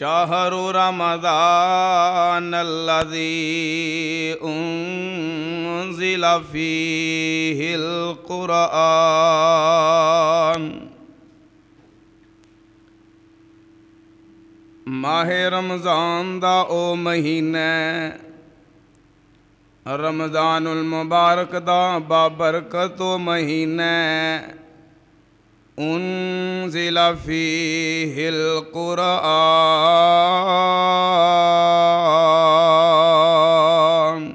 شهر رمضان الذي أنزل فيه القرآن माह रमज़ान दा ओ महीना रमज़ानुल मुबारक दा बाबरकत ओ महीना أنزل فيه القرآن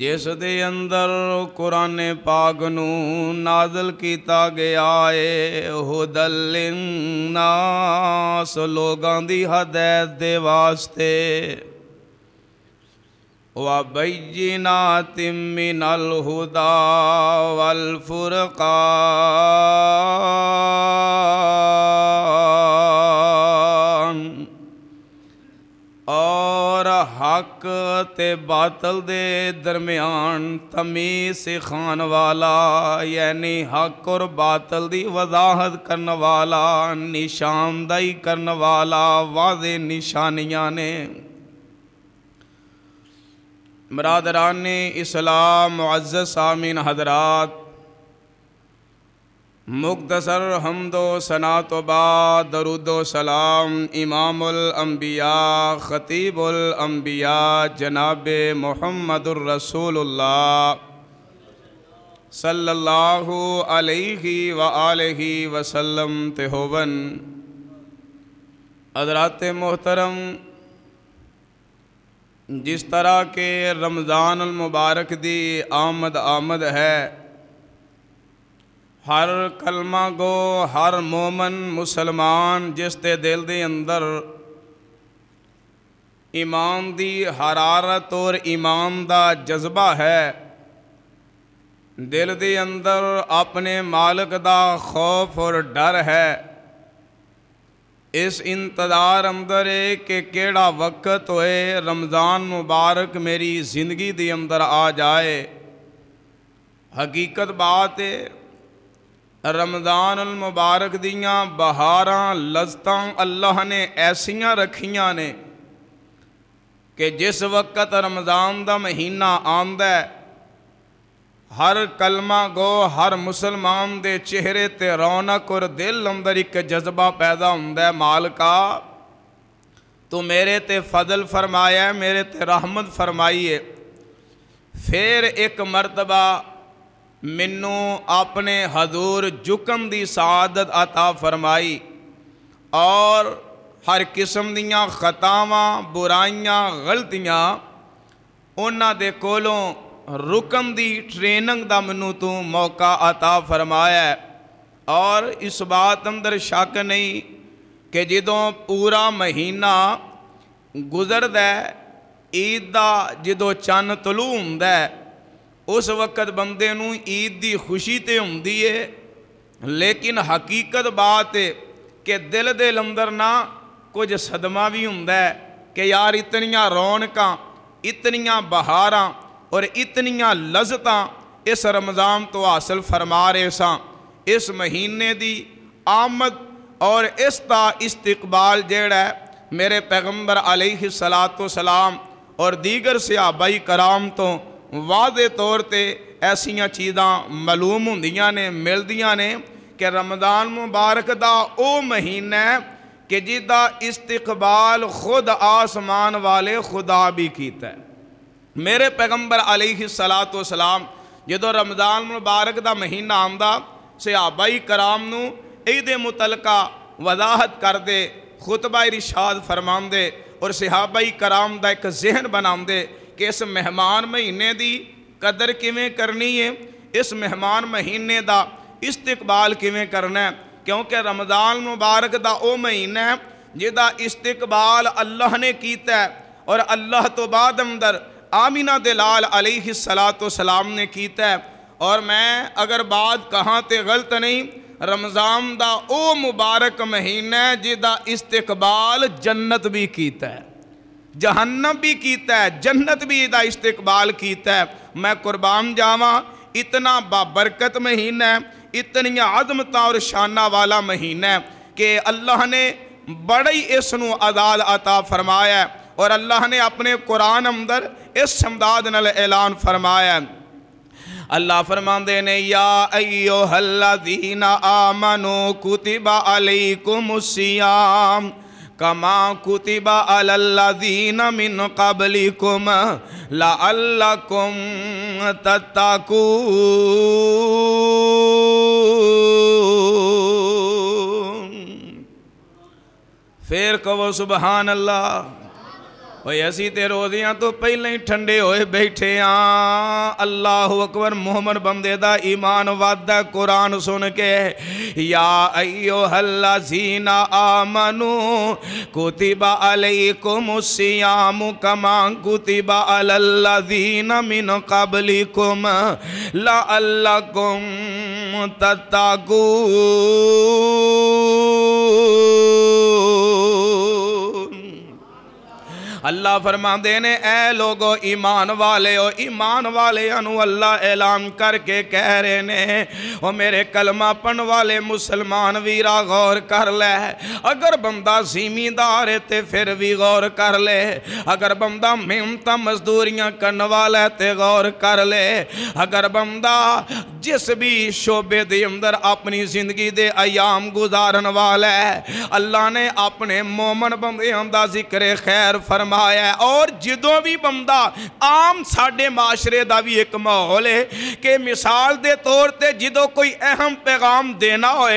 ਜਿਸ ਦੇ ਅੰਦਰ ਕੁਰਾਨੇ ਪਾਕ ਨੂੰ ਨਾਜ਼ਲ ਕੀਤਾ ਗਿਆ ਏ ਉਹ ਦਲਿਨ ਨਾਸ ਲੋਕਾਂ ਦੀ ਹਦਾਇਤ ਦੇ ਵਾਸਤੇ وبينات من الهدى والفرقان और हक ते बातल दे दरम्यान तमी सिखान वाला यानी हक और बातल की वजाहत करने वाला निशानदही करने वाला वादे निशानियाँ ने मरादरान इस्लाम अज़ सामिन हजरात मुख्तसर हमदो सना तो दरुदो सलाम इमामबिया ख़तीबुलम्बिया जनाब मोहम्मदरसूल्ला सल्लल्लाहु अलैहि व आलि वसल्लम तेहोवन हजरात मोहतरम जिस तरह के रमज़ान मुबारक दी आमद आमद है हर कलमा गो हर मोमन मुसलमान जिस ते दिल दे अंदर ईमान दी हरारत और ईमान दा जज्बा है दिल दे अंदर अपने मालक दा खौफ और डर है इस इंतज़ार अंदर है कि केड़ा वक़्त होए रमज़ान मुबारक मेरी ज़िंदगी के अंदर आ जाए हकीकत बात है रमज़ान मुबारक दियाँ बहारा लजत अल्लाह ने ऐसिया रखिया ने कि जिस वक़्त रमज़ान का महीना आंदा है हर कलमा गो हर मुसलमान दे चेहरे ते रौनक और दिल अंदर एक जज्बा पैदा होंगे मालका तू मेरे ते फजल फरमाया मेरे ते रहमत फरमाई है फिर एक मरतबा मैनू अपने हजूर जुकम की शहादत अता फरमाई और हर किस्म दियाँ खतावं बुराइया गलतियाँ उन्होंने कोलों ਰੁਕਨ ਦੀ ਟ੍ਰੇਨਿੰਗ ਦਾ ਮੈਨੂੰ ਤੂੰ ਮੌਕਾ عطا ਫਰਮਾਇਆ ਔਰ ਇਸ ਬਾਤ ਅੰਦਰ ਸ਼ੱਕ ਨਹੀਂ ਕਿ ਜਦੋਂ ਪੂਰਾ ਮਹੀਨਾ ਗੁਜ਼ਰਦਾ ਈਦ ਦਾ ਜਦੋਂ ਚੰਨ ਤਲੂ ਹੁੰਦਾ ਉਸ ਵਕਤ ਬੰਦੇ ਨੂੰ ਈਦ ਦੀ ਖੁਸ਼ੀ ਤੇ ਹੁੰਦੀ ਏ ਲੇਕਿਨ ਹਕੀਕਤ ਬਾਤ ਏ ਕਿ ਦਿਲ ਦੇ ਅੰਦਰ ਨਾ ਕੁਝ ਸਦਮਾ ਵੀ ਹੁੰਦਾ ਕਿ ਯਾਰ ਇਤਨੀਆਂ ਰੌਣਕਾਂ ਇਤਨੀਆਂ ਬਹਾਰਾਂ और इतनिया लजत इस रमज़ान तो हासिल फरमा रहे स इस महीने की आमद और इसका इस्तबाल जड़ा मेरे पैगंबर अलही सलातो सलाम और दीगर सियाबाई कराम तो वादे तौर पर ऐसा चीज़ा मालूम होंदिया ने मिलदिया ने कि रमज़ान मुबारक का वो महीना है कि जिदा इस्तबाल खुद आसमान वाले खुदा भी किया मेरे पैगंबर अली ही सलाह तो सलाम जो रमज़ान मुबारक का महीना आता सिहाबाई कराम ये मुतलका वजाहत करते खुतबा रिशाद फरमा और सिहाबाई कराम का एक जहन बना कि इस मेहमान महीने की कदर किमें करनी है इस मेहमान महीने का इस्तकबाल किमें करना है क्योंकि रमज़ान मुबारक का वह महीना है जिदा इस्तकबाल अल्लाह ने किया और अल्लाह तो बाद अंदर आमिना दलाल सलातो सलाम ने कीता और मैं अगर बात कहाँ तो गलत नहीं रमज़ान का वो मुबारक महीना है जिदा इस्तकबाल जन्नत भी कीता है जहन्नम भी कीता है जन्नत भी इसका इस्तकबाल कीता है मैं कुर्बान जावा इतना बाबरकत महीना है इतनी आदमत और शाना वाला महीना है कि अल्लाह ने बड़ा ही इस अदाल अता फरमाया और अल्लाह ने अपने कुरान अंदर इस शमदाद नल ऐलान फरमाया अल्लाह फरमाते ने यादीना आमनो कुतिबा अलैकुमुसियाम कमा कुतिबा अलल्लादीन मिन कबलिकुम लअल्लकुम तत्तकून फिर कहो सुबहान अल्लाह ਓਏ ਅਸੀਂ ਤੇ ਰੋਜ਼ਿਆਂ ਤੋਂ ਪਹਿਲਾਂ ਹੀ ਠੰਡੇ ਹੋਏ ਬੈਠੇ ਆ ਅੱਲਾਹੁ ਅਕਬਰ ਮੁਹੰਮਦ ਬੰਦੇ ਦਾ ਈਮਾਨ ਵਾਦਾ ਕੁਰਾਨ ਸੁਣ ਕੇ ਯਾ ਅਈਓ ਹੱਲਾਜ਼ੀਨਾ ਆਮਨੂ ਕੁਤਿਬਾ ਅਲੈਕੁਮੁਸ-ਸਿਆਮ ਕਮਾ ਕੁਤਿਬਾ ਅਲੱਲਜ਼ੀਨਾ ਮਿਨ ਕਬਲਿਕੁਮ ਲਅੱਲਕੁਮ ਤਤਕੂ अल्लाह फरमा ने ए लोगो ईमान वाले हो ईमान वाले अल्लाह ऐलान करके कह रहे ने और मेरे कलमा पढ़ वाले मुसलमान वीरा गौर कर ले अगर बंदा जिमीदार है तो फिर भी गौर कर ले अगर बंदा मेहनत मजदूरियां करने वाला है तो गौर कर ले अगर बंदा जिस भी शोबे के अंदर अपनी जिंदगी दे आयाम गुजारन वाला है अल्लाह ने अपने मोमन बंदे का जिक्र खैर फरमा फरमाया और जो भी बंदा आम साढ़े माशरे का भी एक माहौल है कि मिसाल के तौर पर जो कोई अहम पैगाम देना हो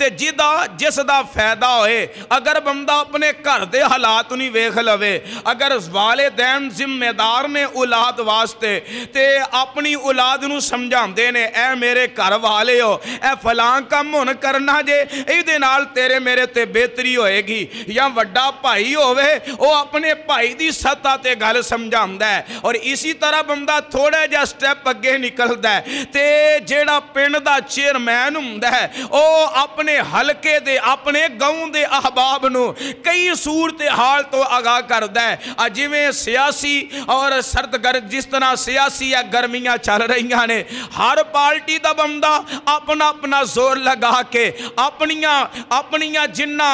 तो जिदा जिसका फायदा होए अगर बंदा अपने घर के हालात नहीं वेख लवे अगर वाले दैन जिम्मेदार ने औलाद वास्ते तो अपनी औलाद न समझाते ने ऐ मेरे घर वाले हो ऐ फलान कम हूं करना जे ये तेरे मेरे ते बेहतरी होएगी या व्डा भाई होवे वह अपने ਭਾਈ ਦੀ ਸੱਤਾ ਤੇ ਗੱਲ ਸਮਝਾਉਂਦਾ ਹੈ ਔਰ ਇਸੇ ਤਰ੍ਹਾਂ ਬੰਦਾ ਥੋੜਾ ਜਿਹਾ ਸਟੈਪ ਅੱਗੇ ਨਿਕਲਦਾ ਹੈ ਤੇ ਜਿਹੜਾ ਪਿੰਡ ਦਾ ਚੇਅਰਮੈਨ ਹੁੰਦਾ ਹੈ ਉਹ ਆਪਣੇ ਹਲਕੇ ਦੇ ਆਪਣੇ ਗਾਉਂ ਦੇ ਅਹਬਾਬ ਨੂੰ ਕਈ ਸੂਰਤ ਹਾਲ ਤੋਂ ਆਗਾਹ ਕਰਦਾ ਹੈ ਜਿਵੇਂ ਸਿਆਸੀ ਔਰ ਸਰਦਗਰ ਜਿਸ ਤਰ੍ਹਾਂ ਸਿਆਸੀ ਆ ਗਰਮੀਆਂ ਚੱਲ ਰਹੀਆਂ ਨੇ ਹਰ ਪਾਰਟੀ ਦਾ ਬੰਦਾ ਆਪਣਾ ਆਪਣਾ ਜ਼ੋਰ ਲਗਾ ਕੇ ਆਪਣੀਆਂ ਆਪਣੀਆਂ ਜਿੰਨਾ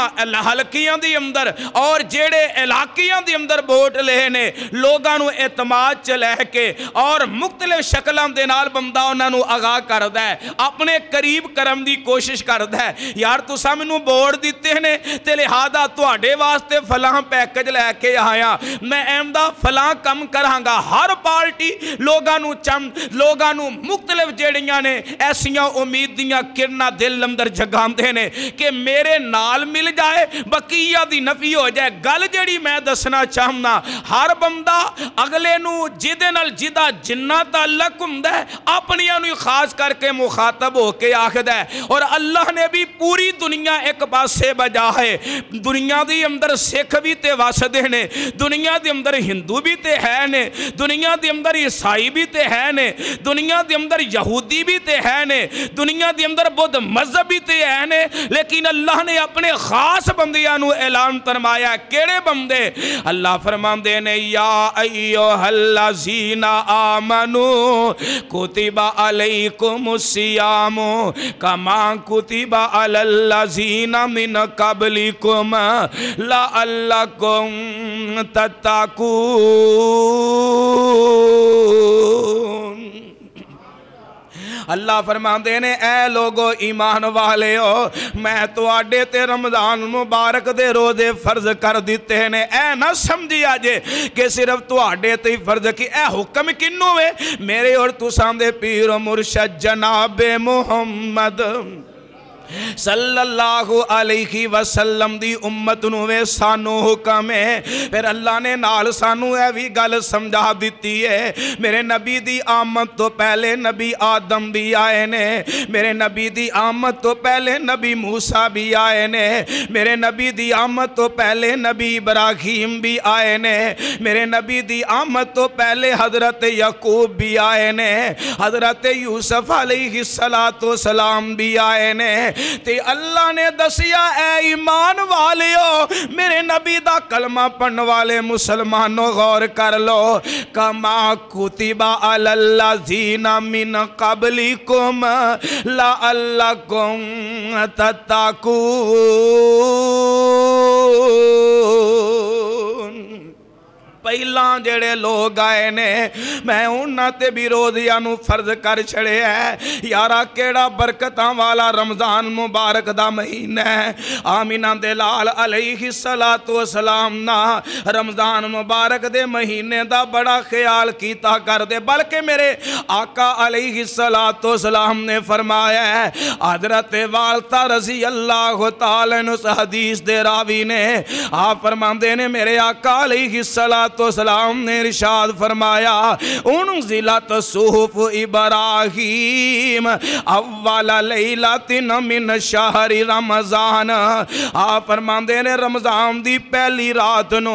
ਹਲਕੀਆਂ ਦੇ ਅੰਦਰ ਔਰ ਜਿਹੜੇ ਇਲਾਕਿਆਂ ਦੇ ਦੇ ਅੰਦਰ ਵੋਟ ਲਏ ਨੇ ਲੋਕਾਂ ਨੂੰ ਇਤਮਾਦ ਚ ਲੈ ਕੇ ਔਰ ਮੁxtਲਿਫ ਸ਼ਕਲਾਂ ਦੇ ਨਾਲ ਬੰਦਾ ਉਹਨਾਂ ਨੂੰ ਆਗਾਹ ਕਰਦਾ ਹੈ ਆਪਣੇ ਕਰੀਬ ਕਰਮ ਦੀ ਕੋਸ਼ਿਸ਼ ਕਰਦਾ ਹੈ ਯਾਰ ਤੁਸੀਂ ਮੈਨੂੰ ਵੋਟ ਦਿੱਤੇ ਨੇ ਤੇ ਲਿਹਾਜ਼ਾ ਤੁਹਾਡੇ ਵਾਸਤੇ ਫਲਾਂ ਪੈਕੇਜ ਲੈ ਕੇ ਆਇਆ ਮੈਂ ਐਂਦਾ ਫਲਾਂ ਕੰਮ ਕਰਾਂਗਾ ਹਰ ਪਾਰਟੀ ਲੋਕਾਂ ਨੂੰ ਚੰ ਲੋਕਾਂ ਨੂੰ ਮੁxtਲਿਫ ਜਿਹੜੀਆਂ ਨੇ ਐਸੀਆਂ ਉਮੀਦ ਦੀਆਂ ਕਿਰਨਾਂ ਦਿਲ ਅੰਦਰ ਜਗਾਉਂਦੇ ਨੇ ਕਿ ਮੇਰੇ ਨਾਲ ਮਿਲ ਜਾਏ ਬਕੀਆ ਦੀ ਨਫੀ ਹੋ ਜਾਏ ਗੱਲ ਜਿਹੜੀ ਮੈਂ ਦੱਸਣਾ ਕਰਨਾ ਚਾਹਮਨਾ ਹਰ ਬੰਦਾ ਅਗਲੇ ਨੂੰ ਜਿਹਦੇ ਨਾਲ ਜਿਹਦਾ ਜਿੰਨਾ ਤਾਲਕ ਹੁੰਦਾ ਆਪਣੀਆਂ ਨੂੰ ਖਾਸ ਕਰਕੇ ਮੁਖਾਤਬ ਹੋ ਕੇ ਆਖਦਾ ਔਰ ਅੱਲਾਹ ਨੇ ਵੀ ਪੂਰੀ ਦੁਨੀਆ ਇੱਕ ਪਾਸੇ ਬਜਾ ਹੈ ਦੁਨੀਆ ਦੇ ਅੰਦਰ ਸਿੱਖ ਵੀ ਤੇ ਵਸਦੇ ਨੇ ਦੁਨੀਆ ਦੇ ਅੰਦਰ ਹਿੰਦੂ ਵੀ ਤੇ ਹੈ ਨੇ ਦੁਨੀਆ ਦੇ ਅੰਦਰ ਈਸਾਈ ਵੀ ਤੇ ਹੈ ਨੇ ਦੁਨੀਆ ਦੇ ਅੰਦਰ ਯਹੂਦੀ ਵੀ ਤੇ ਹੈ ਨੇ ਦੁਨੀਆ ਦੇ ਅੰਦਰ ਬੁੱਧ ਮਜ਼ਹਬ ਵੀ ਤੇ ਹੈ ਨੇ ਲੇਕਿਨ ਅੱਲਾਹ ਨੇ ਆਪਣੇ ਖਾਸ ਬੰਦਿਆਂ ਨੂੰ ਐਲਾਨ ਫਰਮਾਇਆ ਕਿਹੜੇ ਬੰਦੇ अल्लाह फरमान देने या अयो हल्ला जीना आमनु कुतिबा अलैकुम सियामो कमा कुतिबा अल्लाह जीना मिन कबलिकुम ला अल्लाह तत्ताकून अल्लाह फरमाते ने ए लोगो ईमान वाले हो मैं थोड़े तो रमजान मुबारक दे रोजे फर्ज कर दिते ने ए ना समझी आज कि सिर्फ थोड़े तो ही फर्ज की ए हुक्म किनू वे मेरे और तुसा दे पीर मुर्शद जनाबे मुहम्मद सल्लल्लाहू अलैहि वसल्लम दी उम्मत नु वे सानू हुक्म है फिर अल्लाह ने नाल सानू ए भी गल समझा दीती है मेरे नबी दी आमद तो पहले नबी आदम भी आए ने मेरे नबी दी आमद तो पहले नबी मूसा भी आए ने मेरे नबी दी आमद तो पहले नबी इब्राहिम भी आए ने मेरे नबी दी आमद तो पहले हजरत यकूब भी आए ने हजरत यूसुफ अलैहि सलातो सलाम भी आए ने ते अल्लाह ने दसिया ए ईमान वालियो मेरे नबी का कलमा पढ़न वाले मुसलमानों गौर कर लो कमा कुतिबा अल्लाह जीना मिन कबली कुम ला अल्लाह कुम तताकू पहला जड़े लोग आए ने मैं उन्होंने विरोधिया फर्ज कर छड़े है यारा के बरकत वाला रमजान मुबारक का महीना है आमिना दे लाल अलई ही सला तो सलाम ना रमजान मुबारक दे महीने का बड़ा ख्याल किया कर दे बल्कि मेरे आका अली ही सला तो सलाम ने फरमाया आदरत वालता रसी अल्लाह तालन उस हदीस दे रावी ने आप फरमाते ने मेरे आका अली ही सला तो सलाम ने इरशाद फरमाया उन जिला सूफ इब्राहिम अव्वाला लैला तिन मिन शहरी रमजान आ फरमांदे ने रमजान दी पहली रात नो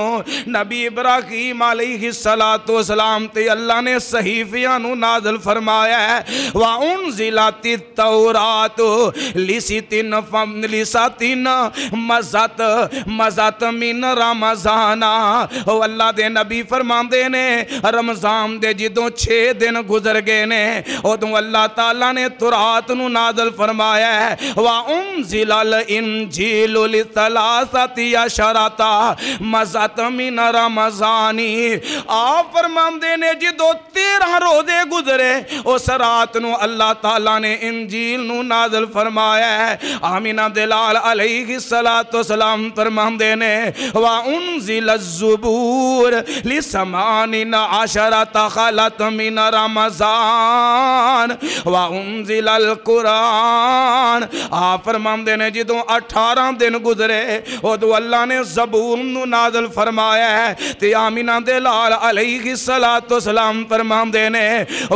नबी इब्राहिम अलैहि सलातो सलाम ते अल्लाह ने सहीफिया नाजल फरमाया है वाह उन जिला तौरात लिसी तिन फम लिसा तिन मजत मजत मिन रमजान ओ अल्लाह दे नबी फरमाते ने रमजान के जो छे दिन गुजर गए ने उदों अल्लाह तला ने तुरात नाजल फरमाया है वाह उम जिलल इन झील तलासती शराता मजत मिन रमजानी आ फरमाते ने जो तेरह रोजे गुजरे उस रात न अल्लाह तला ने इन इंजील नाजल फरमाया आमिना दिलाल अलही सला तो सलाम फरमाते ने वाह उन जिल जबूर लिसमानिन अशरत खलत मिन रमजान वा उंजिल अल कुरान आप फरमाते ने जो अठारह दिन गुजरे उदो अल्लाह ने जबूर नाजल फरमाया है ते आमिना दे लाल अलही सला तो सलाम फरमाते ने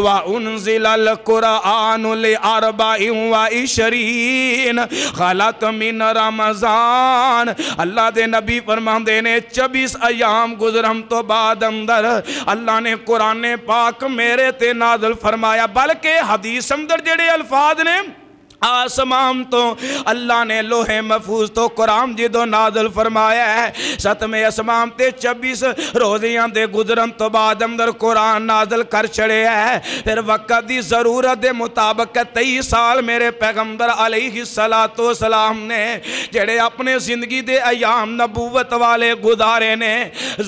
वा उंजिल अल कुरान ले अरबा वा इशरीन खलत मिन रमजान अल्लाह दे नबी फरमाते ने चबीस अयाम गुजरम तो बाद अंदर अल्लाह ने कुरान पाक मेरे ते नाजल फरमाया बल्कि हदीस अंदर जेड़े अल्फाज ने आसमान तो अल्लाह ने लोहे महफूज तो कुरान जी तो नाजल फरमाया है सतमे आसमान ते छब्बीस रोजिया दे गुजरन तो बाद अंदर कुरान नाजल कर छड़े है फिर वक्त की जरूरत के मुताबक तेई साल मेरे पैगंबर अलही सला तो सलाम ने जड़े अपने जिंदगी दे अयाम नबूवत वाले गुजारे ने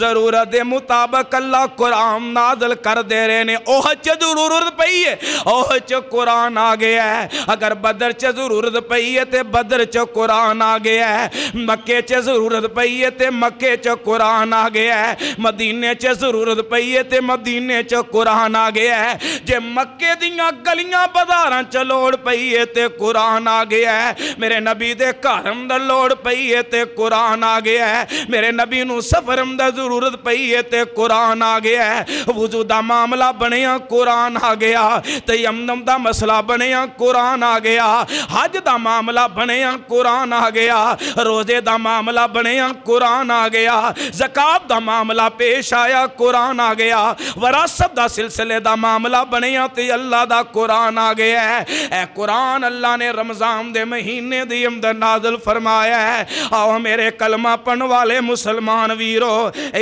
जरूरत के मुताबक अल्लाह कुरान नाजल कर दे रहे ने ओह च जरूरत पई है ओह च कुरान आ गया है अगर बदल बदर च जरूरत पई है ते बदर च कुरान आ गया है मक्के च जरूरत पई है तो मक्के च कुरान आ गया है मदीने च जरूरत पई है तो मदीने च कुरान आ गया है जे मक्के दियां गलियां बाजारां च लोड़ पई है ते कुरान आ गया है मेरे नबी दे घर अंदर लोड़ पई है ते कुरान आ गया है मेरे नबी नु सफर अंदर जरूरत पई है तो कुरान आ गया है वजू का मामला बनिया कुरान आ गया तयमदम का मसला बनिया कुरान आ गया हज का मामला बनया कुरान आ गया रोजे का मामला बनया कुरान आ गया जकात का मामला पेश आया कुरान आ गया वरासत का सिलसिले का मामला बनया तो अल्लाह का कुरान आ गया है ए कुरान अल्लाह ने रमजान के महीने की अंदर नाजल फरमाया है आओ मेरे कलमा पढ़ वाले मुसलमान वीरो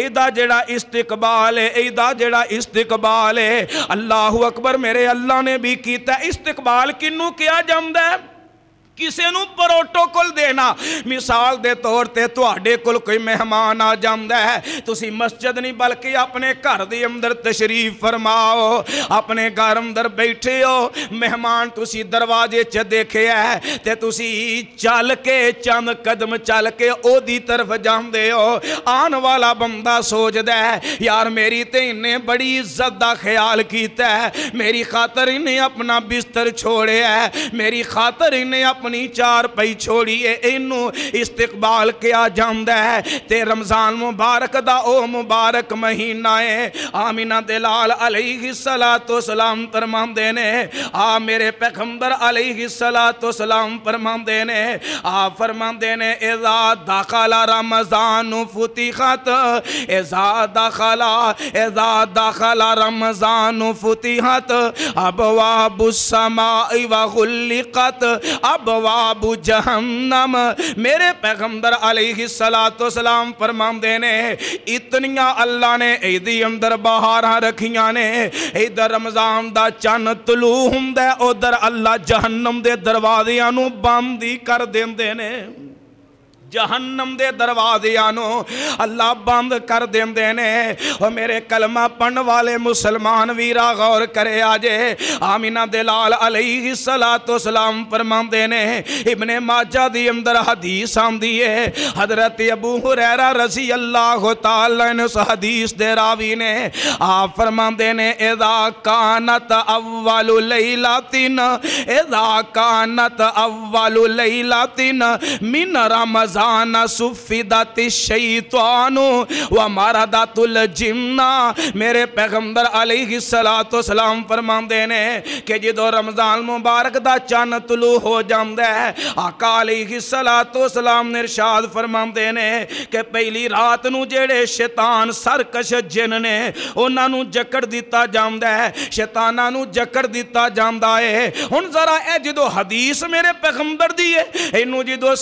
एदा जड़ा इस्तिकबाल है एदा जड़ा इस्तिकबाल है अल्लाह अकबर मेरे अल्लाह ने भी किया इस्तिकबाल किनू किया जाता time ਕਿਸੇ ਨੂੰ ਪ੍ਰੋਟੋਕੋਲ ਦੇਣਾ ਮਿਸਾਲ ਦੇ ਤੌਰ ਤੇ ਤੁਹਾਡੇ ਕੋਲ ਕੋਈ ਮਹਿਮਾਨ ਆ ਜਾਂਦਾ ਹੈ ਤੁਸੀਂ ਮਸਜਿਦ ਨਹੀਂ ਬਲਕਿ ਆਪਣੇ ਘਰ ਦੇ ਅੰਦਰ ਤਸ਼ਰੀਫ ਫਰਮਾਓ ਆਪਣੇ ਘਰ ਅੰਦਰ ਬੈਠੇ ਹੋ ਮਹਿਮਾਨ ਤੁਸੀਂ ਦਰਵਾਜ਼ੇ 'ਚ ਦੇਖਿਆ ਤੇ ਤੁਸੀਂ ਚੱਲ ਕੇ ਚੰਦ ਕਦਮ ਚੱਲ ਕੇ ਉਹਦੀ ਤਰਫ ਜਾਂਦੇ ਹੋ ਆਉਣ ਵਾਲਾ ਬੰਦਾ ਸੋਚਦਾ ਹੈ ਯਾਰ ਮੇਰੀ ਤੇ ਇਹਨੇ ਬੜੀ ਇੱਜ਼ਤ ਦਾ ਖਿਆਲ ਕੀਤਾ ਹੈ ਮੇਰੀ ਖਾਤਰ ਇਹਨੇ ਆਪਣਾ ਬਿਸਤਰ ਛੋੜਿਆ ਹੈ ਮੇਰੀ ਖਾਤਰ ਇਹਨੇ अपनी चार पई छोड़िए इनू इस्तेकबाल किया जाता है तो रमजान मुबारक का वह मुबारक महीना है आमिना दलाल अलही सला तो सलाम फरमाते ने आ मेरे पैगंबर अलही सला तो सलाम फरमाते ने आ फरमाते ने एजा दाखला रमजान फुतिहत एजा दाखला एजा दाखला रमजान फुतिहत अब वाह वाबुसमा वुल्लिकत अब अबवाबू जहन्नम मेरे पैगम्बर सलाम फरमा ने इतनिया अल्लाह ने यदि अंदर बहार रखिया ने इधर रमजान का चन्न तलू होंगे उधर अल्लाह जहन्नम के दरवाजे बंद ही कर देंगे ने जहन्नम के दरवाजिया अल्लाह बंद कर देंगे ने मेरे कलमा पढ़ वाले मुसलमान वीरा गौर करे आजे आमिना दे लाल अली सला सलाम फरमाते ने इबने माजा दी अंदर हदीस आँदी है हजरत अबू हुरैरा रसी अल्लाह उस हदीस दे रावी ने आ फरमाते ने एदा कानत अव्वालु लैला एदा कानत अव्वालु लैला मिन रमजा इंसान सुफ़िदातिशैतानु व मारदातुल जिमना मेरे पैगंबर अलही सलात सलाम फरमाते ने कि जो रमजान मुबारक का चन तलू हो जाता है आका अलही सलात सलाम निरशाद फरमाते ने कि पहली रात न जेड़े शैतान सरकश जिन ने उन्होंने जकड़ दिता जाता है शैताना जकड़ दिता जाता है हूँ जरा यह जो हदीस मेरे पैगंबर दी है इनू जो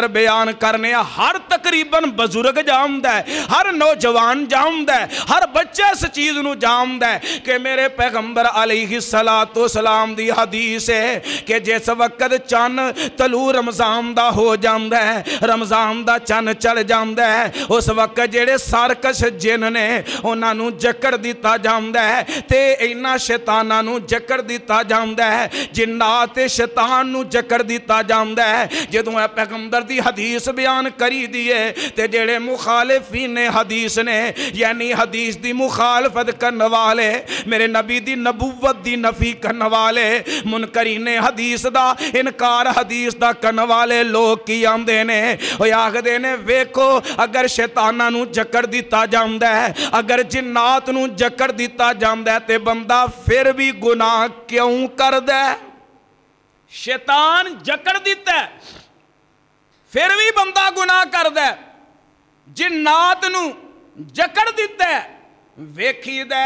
ਅੰਦਰ ਬਿਆਨ ਕਰਨੇ ਆ ਹਰ ਤਕਰੀਬਨ ਬਜ਼ੁਰਗ ਜਾਣਦਾ ਹੈ ਹਰ ਨੌਜਵਾਨ ਜਾਣਦਾ ਹੈ ਹਰ ਬੱਚਾ ਇਸ ਚੀਜ਼ ਨੂੰ ਜਾਣਦਾ ਹੈ ਕਿ ਮੇਰੇ ਪੈਗੰਬਰ ਅਲੈਹਿ ਸਲਾਤੁ ਸਲਾਮ ਦੀ ਹਦੀਸ ਹੈ ਕਿ ਜਿਸ ਵਕਤ ਚੰਨ ਤਲੂ ਰਮਜ਼ਾਨ ਦਾ ਹੋ ਜਾਂਦਾ ਹੈ ਰਮਜ਼ਾਨ ਦਾ ਚੰਨ ਚਲ ਜਾਂਦਾ ਹੈ ਉਸ ਵਕਤ ਜਿਹੜੇ ਸਰਕਸ਼ ਜਿਨ ਨੇ ਉਹਨਾਂ ਨੂੰ ਜਕੜ ਦਿੱਤਾ ਜਾਂਦਾ ਹੈ ਤੇ ਇਹਨਾਂ ਸ਼ੈਤਾਨਾਂ ਨੂੰ ਜਕੜ ਦਿੱਤਾ ਜਾਂਦਾ ਹੈ ਜਿੰਨਾ ਤੇ ਸ਼ੈਤਾਨ ਨੂੰ ਜਕੜ ਦਿੱਤਾ ਜਾਂਦਾ ਹੈ ਜਦੋਂ ਇਹ ਪੈਗੰਬਰ दी हदीस बयान करी दी है तो जेड़े मुखालिफी ने हदीस ने यानी हदीस की मुखालफत करने वाले मेरे नबी की नबूवत की नफी करने वाले मुनकरी ने हदीस का इनकार हदीस का करने वाले लोग की आते ने आखते ने वेखो अगर शैताना जकड़ दिता जाता है अगर जिन्नात न जकड़ दिता जाता है तो बंदा फिर भी गुनाह क्यों कर द शैतान जकड़ दिता है ਫਿਰ ਵੀ ਬੰਦਾ ਗੁਨਾਹ ਕਰਦਾ ਜੇ ਨਾਤ ਨੂੰ ਜਕੜ ਦਿੱਤਾ ਵੇਖੀਦਾ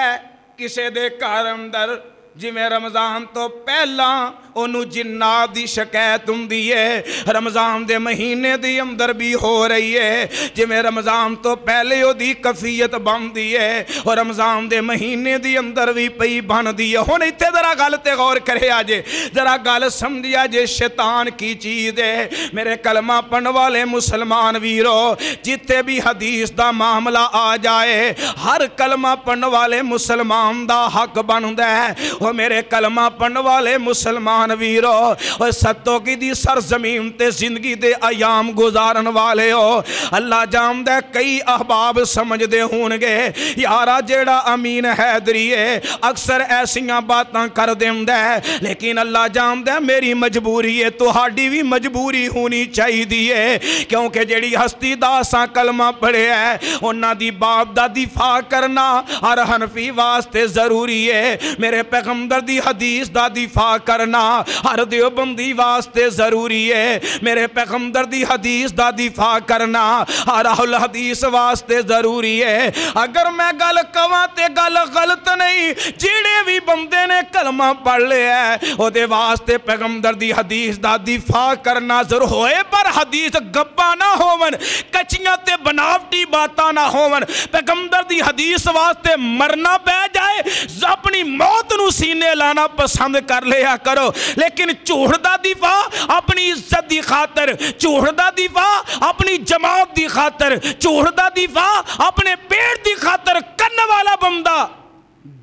ਕਿਸੇ ਦੇ ਘਰ ਅੰਦਰ ਜਿਵੇਂ ਰਮਜ਼ਾਨ ਤੋਂ ਪਹਿਲਾਂ ओनू जिन्ना की शिकायत होंगी है रमज़ान के महीने की अंदर भी हो रही है जिमें रमज़ान तो पहले वो कफीयत बनती है और रमज़ान के महीने की अंदर भी पई बनती है हूँ इतने जरा गलते गौर करे आज जरा गल समझिया आज शैतान की चीज़ है मेरे कलमा पढ़ वाले मुसलमान वीरो जिते भी हदीस का मामला आ जाए हर कलमा पढ़ वाले मुसलमान का हक बन दिया है वो मेरे कलमा पढ़ वाले मुसलमान मुसलमान वीर और सतो की दी जमीन ते जिंदगी दे आयाम गुजारन वाले हो अल्लाह जाम दे कई अहबाब समझते होंगे यारा जेड़ा अमीन हैदरी है अक्सर ऐसा बातें कर दें है लेकिन अल्लाह जाम दे मेरी मजबूरी है तुहाडी भी मजबूरी होनी चाहिए है क्योंकि जेड़ी हस्ती दासा कलमा पढ़े है उन्होंने दी बाप का दिफा करना हर हनफी वास्ते जरूरी है मेरे पैगंबर की हदीस का दिफा करना हर देवबंदी वास्ते जरूरी है मेरे पैगंबर दी हदीस का दिफा करना हराहुल हदीस वास्ते जरूरी है अगर मैं गल कवां ते गल गलत नहीं जेड़े भी बंदे ने कलमा पढ़ लिया है वास्ते पैगंबर दी हदीस का दिफा करना जरूर होए पर हदीस गब्बा ना होवन कचिया ते बनावटी बात ना होवन पैगंबर दी हदीस वास्ते मरना पै जाए अपनी मौत न सीने लाना पसंद कर लिया करो लेकिन झूठ का दिफा अपनी इज्जत की खातर झूठ का दिफा अपनी जमात की खातर का दिफा अपने पेट की खातर कन्न वाला बंदा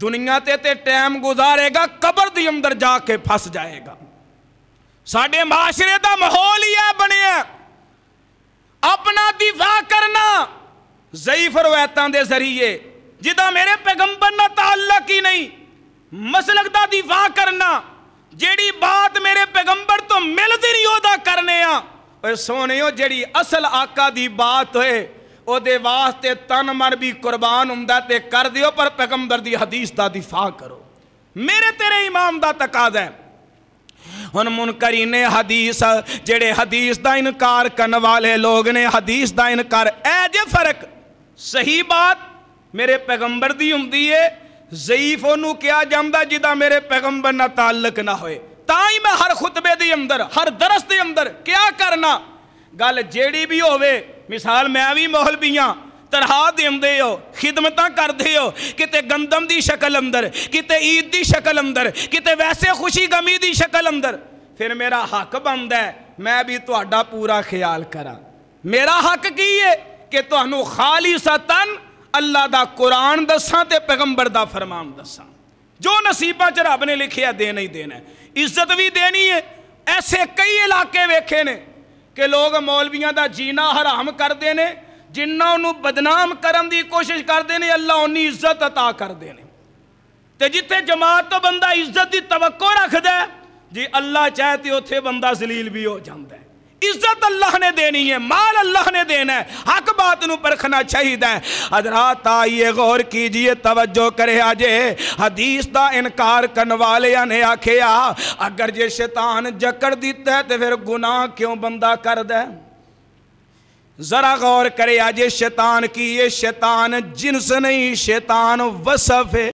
दुनिया से तो टाइम गुजारेगा कबर के अंदर जाके फस जाएगा साढ़े माशरे का माहौल ही है बने अपना दिफा करना जईफ रवायतों के जरिए जिदा मेरे पैगंबर ना तालक ही नहीं मसलक का दिफा करना ਜਿਹੜੀ ਬਾਤ ਮੇਰੇ ਪੈਗੰਬਰ ਤੋਂ ਮਿਲਦੀ ਨਹੀਂ ਉਹਦਾ ਕਰਨੇ ਆ ਓਏ ਸੋਹਣਿਓ ਜਿਹੜੀ ਅਸਲ ਆਕਾ ਦੀ ਬਾਤ ਹੋਏ ਉਹਦੇ ਵਾਸਤੇ ਤਨ ਮਨ ਵੀ ਕੁਰਬਾਨ ਹੁੰਦਾ ਤੇ ਕਰ ਦਿਓ ਪਰ ਪੈਗੰਬਰ ਦੀ ਹਦੀਸ ਦਾ ਦਿਫਾ ਕਰੋ ਮੇਰੇ ਤੇਰੇ ਇਮਾਮ ਦਾ ਤਕਾਜ਼ਾ ਹੈ ਹੁਣ ਮੁਨਕਰੀਨ ਹਦੀਸ ਜਿਹੜੇ ਹਦੀਸ ਦਾ ਇਨਕਾਰ ਕਰਨ ਵਾਲੇ ਲੋਗ ਨੇ ਹਦੀਸ ਦਾ ਇਨਕਾਰ ਐ ਜੇ ਫਰਕ ਸਹੀ ਬਾਤ ਮੇਰੇ ਪੈਗੰਬਰ ਦੀ ਹੁੰਦੀ ਏ ਜ਼ੈਫ ਉਹਨੂੰ ਕਿਹਾ ਜਾਂਦਾ ਜਿਹਦਾ ਮੇਰੇ ਪੈਗੰਬਰ ਨਾਲ ਤਾਲਕ ਨਾ ਹੋਏ ਤਾਂ ਹੀ ਮੈਂ ਹਰ ਖੁਤਬੇ ਦੇ ਅੰਦਰ ਹਰ ਦਰਸ ਦੇ ਅੰਦਰ ਕਿਆ ਕਰਨਾ ਗੱਲ ਜਿਹੜੀ ਵੀ ਹੋਵੇ ਮਿਸਾਲ ਮੈਂ ਵੀ ਮੌਲਵੀਆਂ ਤਰਹਾ ਦਿੰਦੇ ਹੋ ਖਿਦਮਤਾਂ ਕਰਦੇ ਹੋ ਕਿਤੇ ਗੰਦਮ ਦੀ ਸ਼ਕਲ ਅੰਦਰ ਕਿਤੇ ਈਦ ਦੀ ਸ਼ਕਲ ਅੰਦਰ ਕਿਤੇ ਵੈਸੇ ਖੁਸ਼ੀ ਗਮੀ ਦੀ ਸ਼ਕਲ ਅੰਦਰ ਫਿਰ ਮੇਰਾ ਹੱਕ ਬੰਦਾ ਮੈਂ ਵੀ ਤੁਹਾਡਾ ਪੂਰਾ ਖਿਆਲ ਕਰਾਂ ਮੇਰਾ ਹੱਕ ਕੀ ਹੈ ਕਿ ਤੁਹਾਨੂੰ ਖਾਲੀ ਸਤਨ अल्लाह का कुरान दसा तो पैगंबर का फरमान दसा जो नसीबा च रब ने लिखिया देना ही देना है इज्जत भी देनी है ऐसे कई इलाके वेखे ने कि लोग मौलविया का जीना हराम करते हैं जिन्ना उन्होंने बदनाम करने की कोशिश करते हैं अल्लाह उन्नी इज्जत अता करते हैं तो जिते जमात तो बंदा इज्जत की तवक्को रखता है जी अल्लाह चाहे तो उत्थे बंदा जलील भी हो जाता है इज्जत अल्लाह ने देनी है माल अल्लाह ने देना है हक बात परखना चाहिए हजरात आइए गौर कीजिए तवज्जो करे आजे हदीस का इनकार करने वाले ने आख्या अगर जे शैतान जकड़ दिता है तो फिर गुनाह क्यों बंदा कर दे जरा गौर करे आजे शैतान की ये शैतान जिन्स नहीं शैतान वसफ है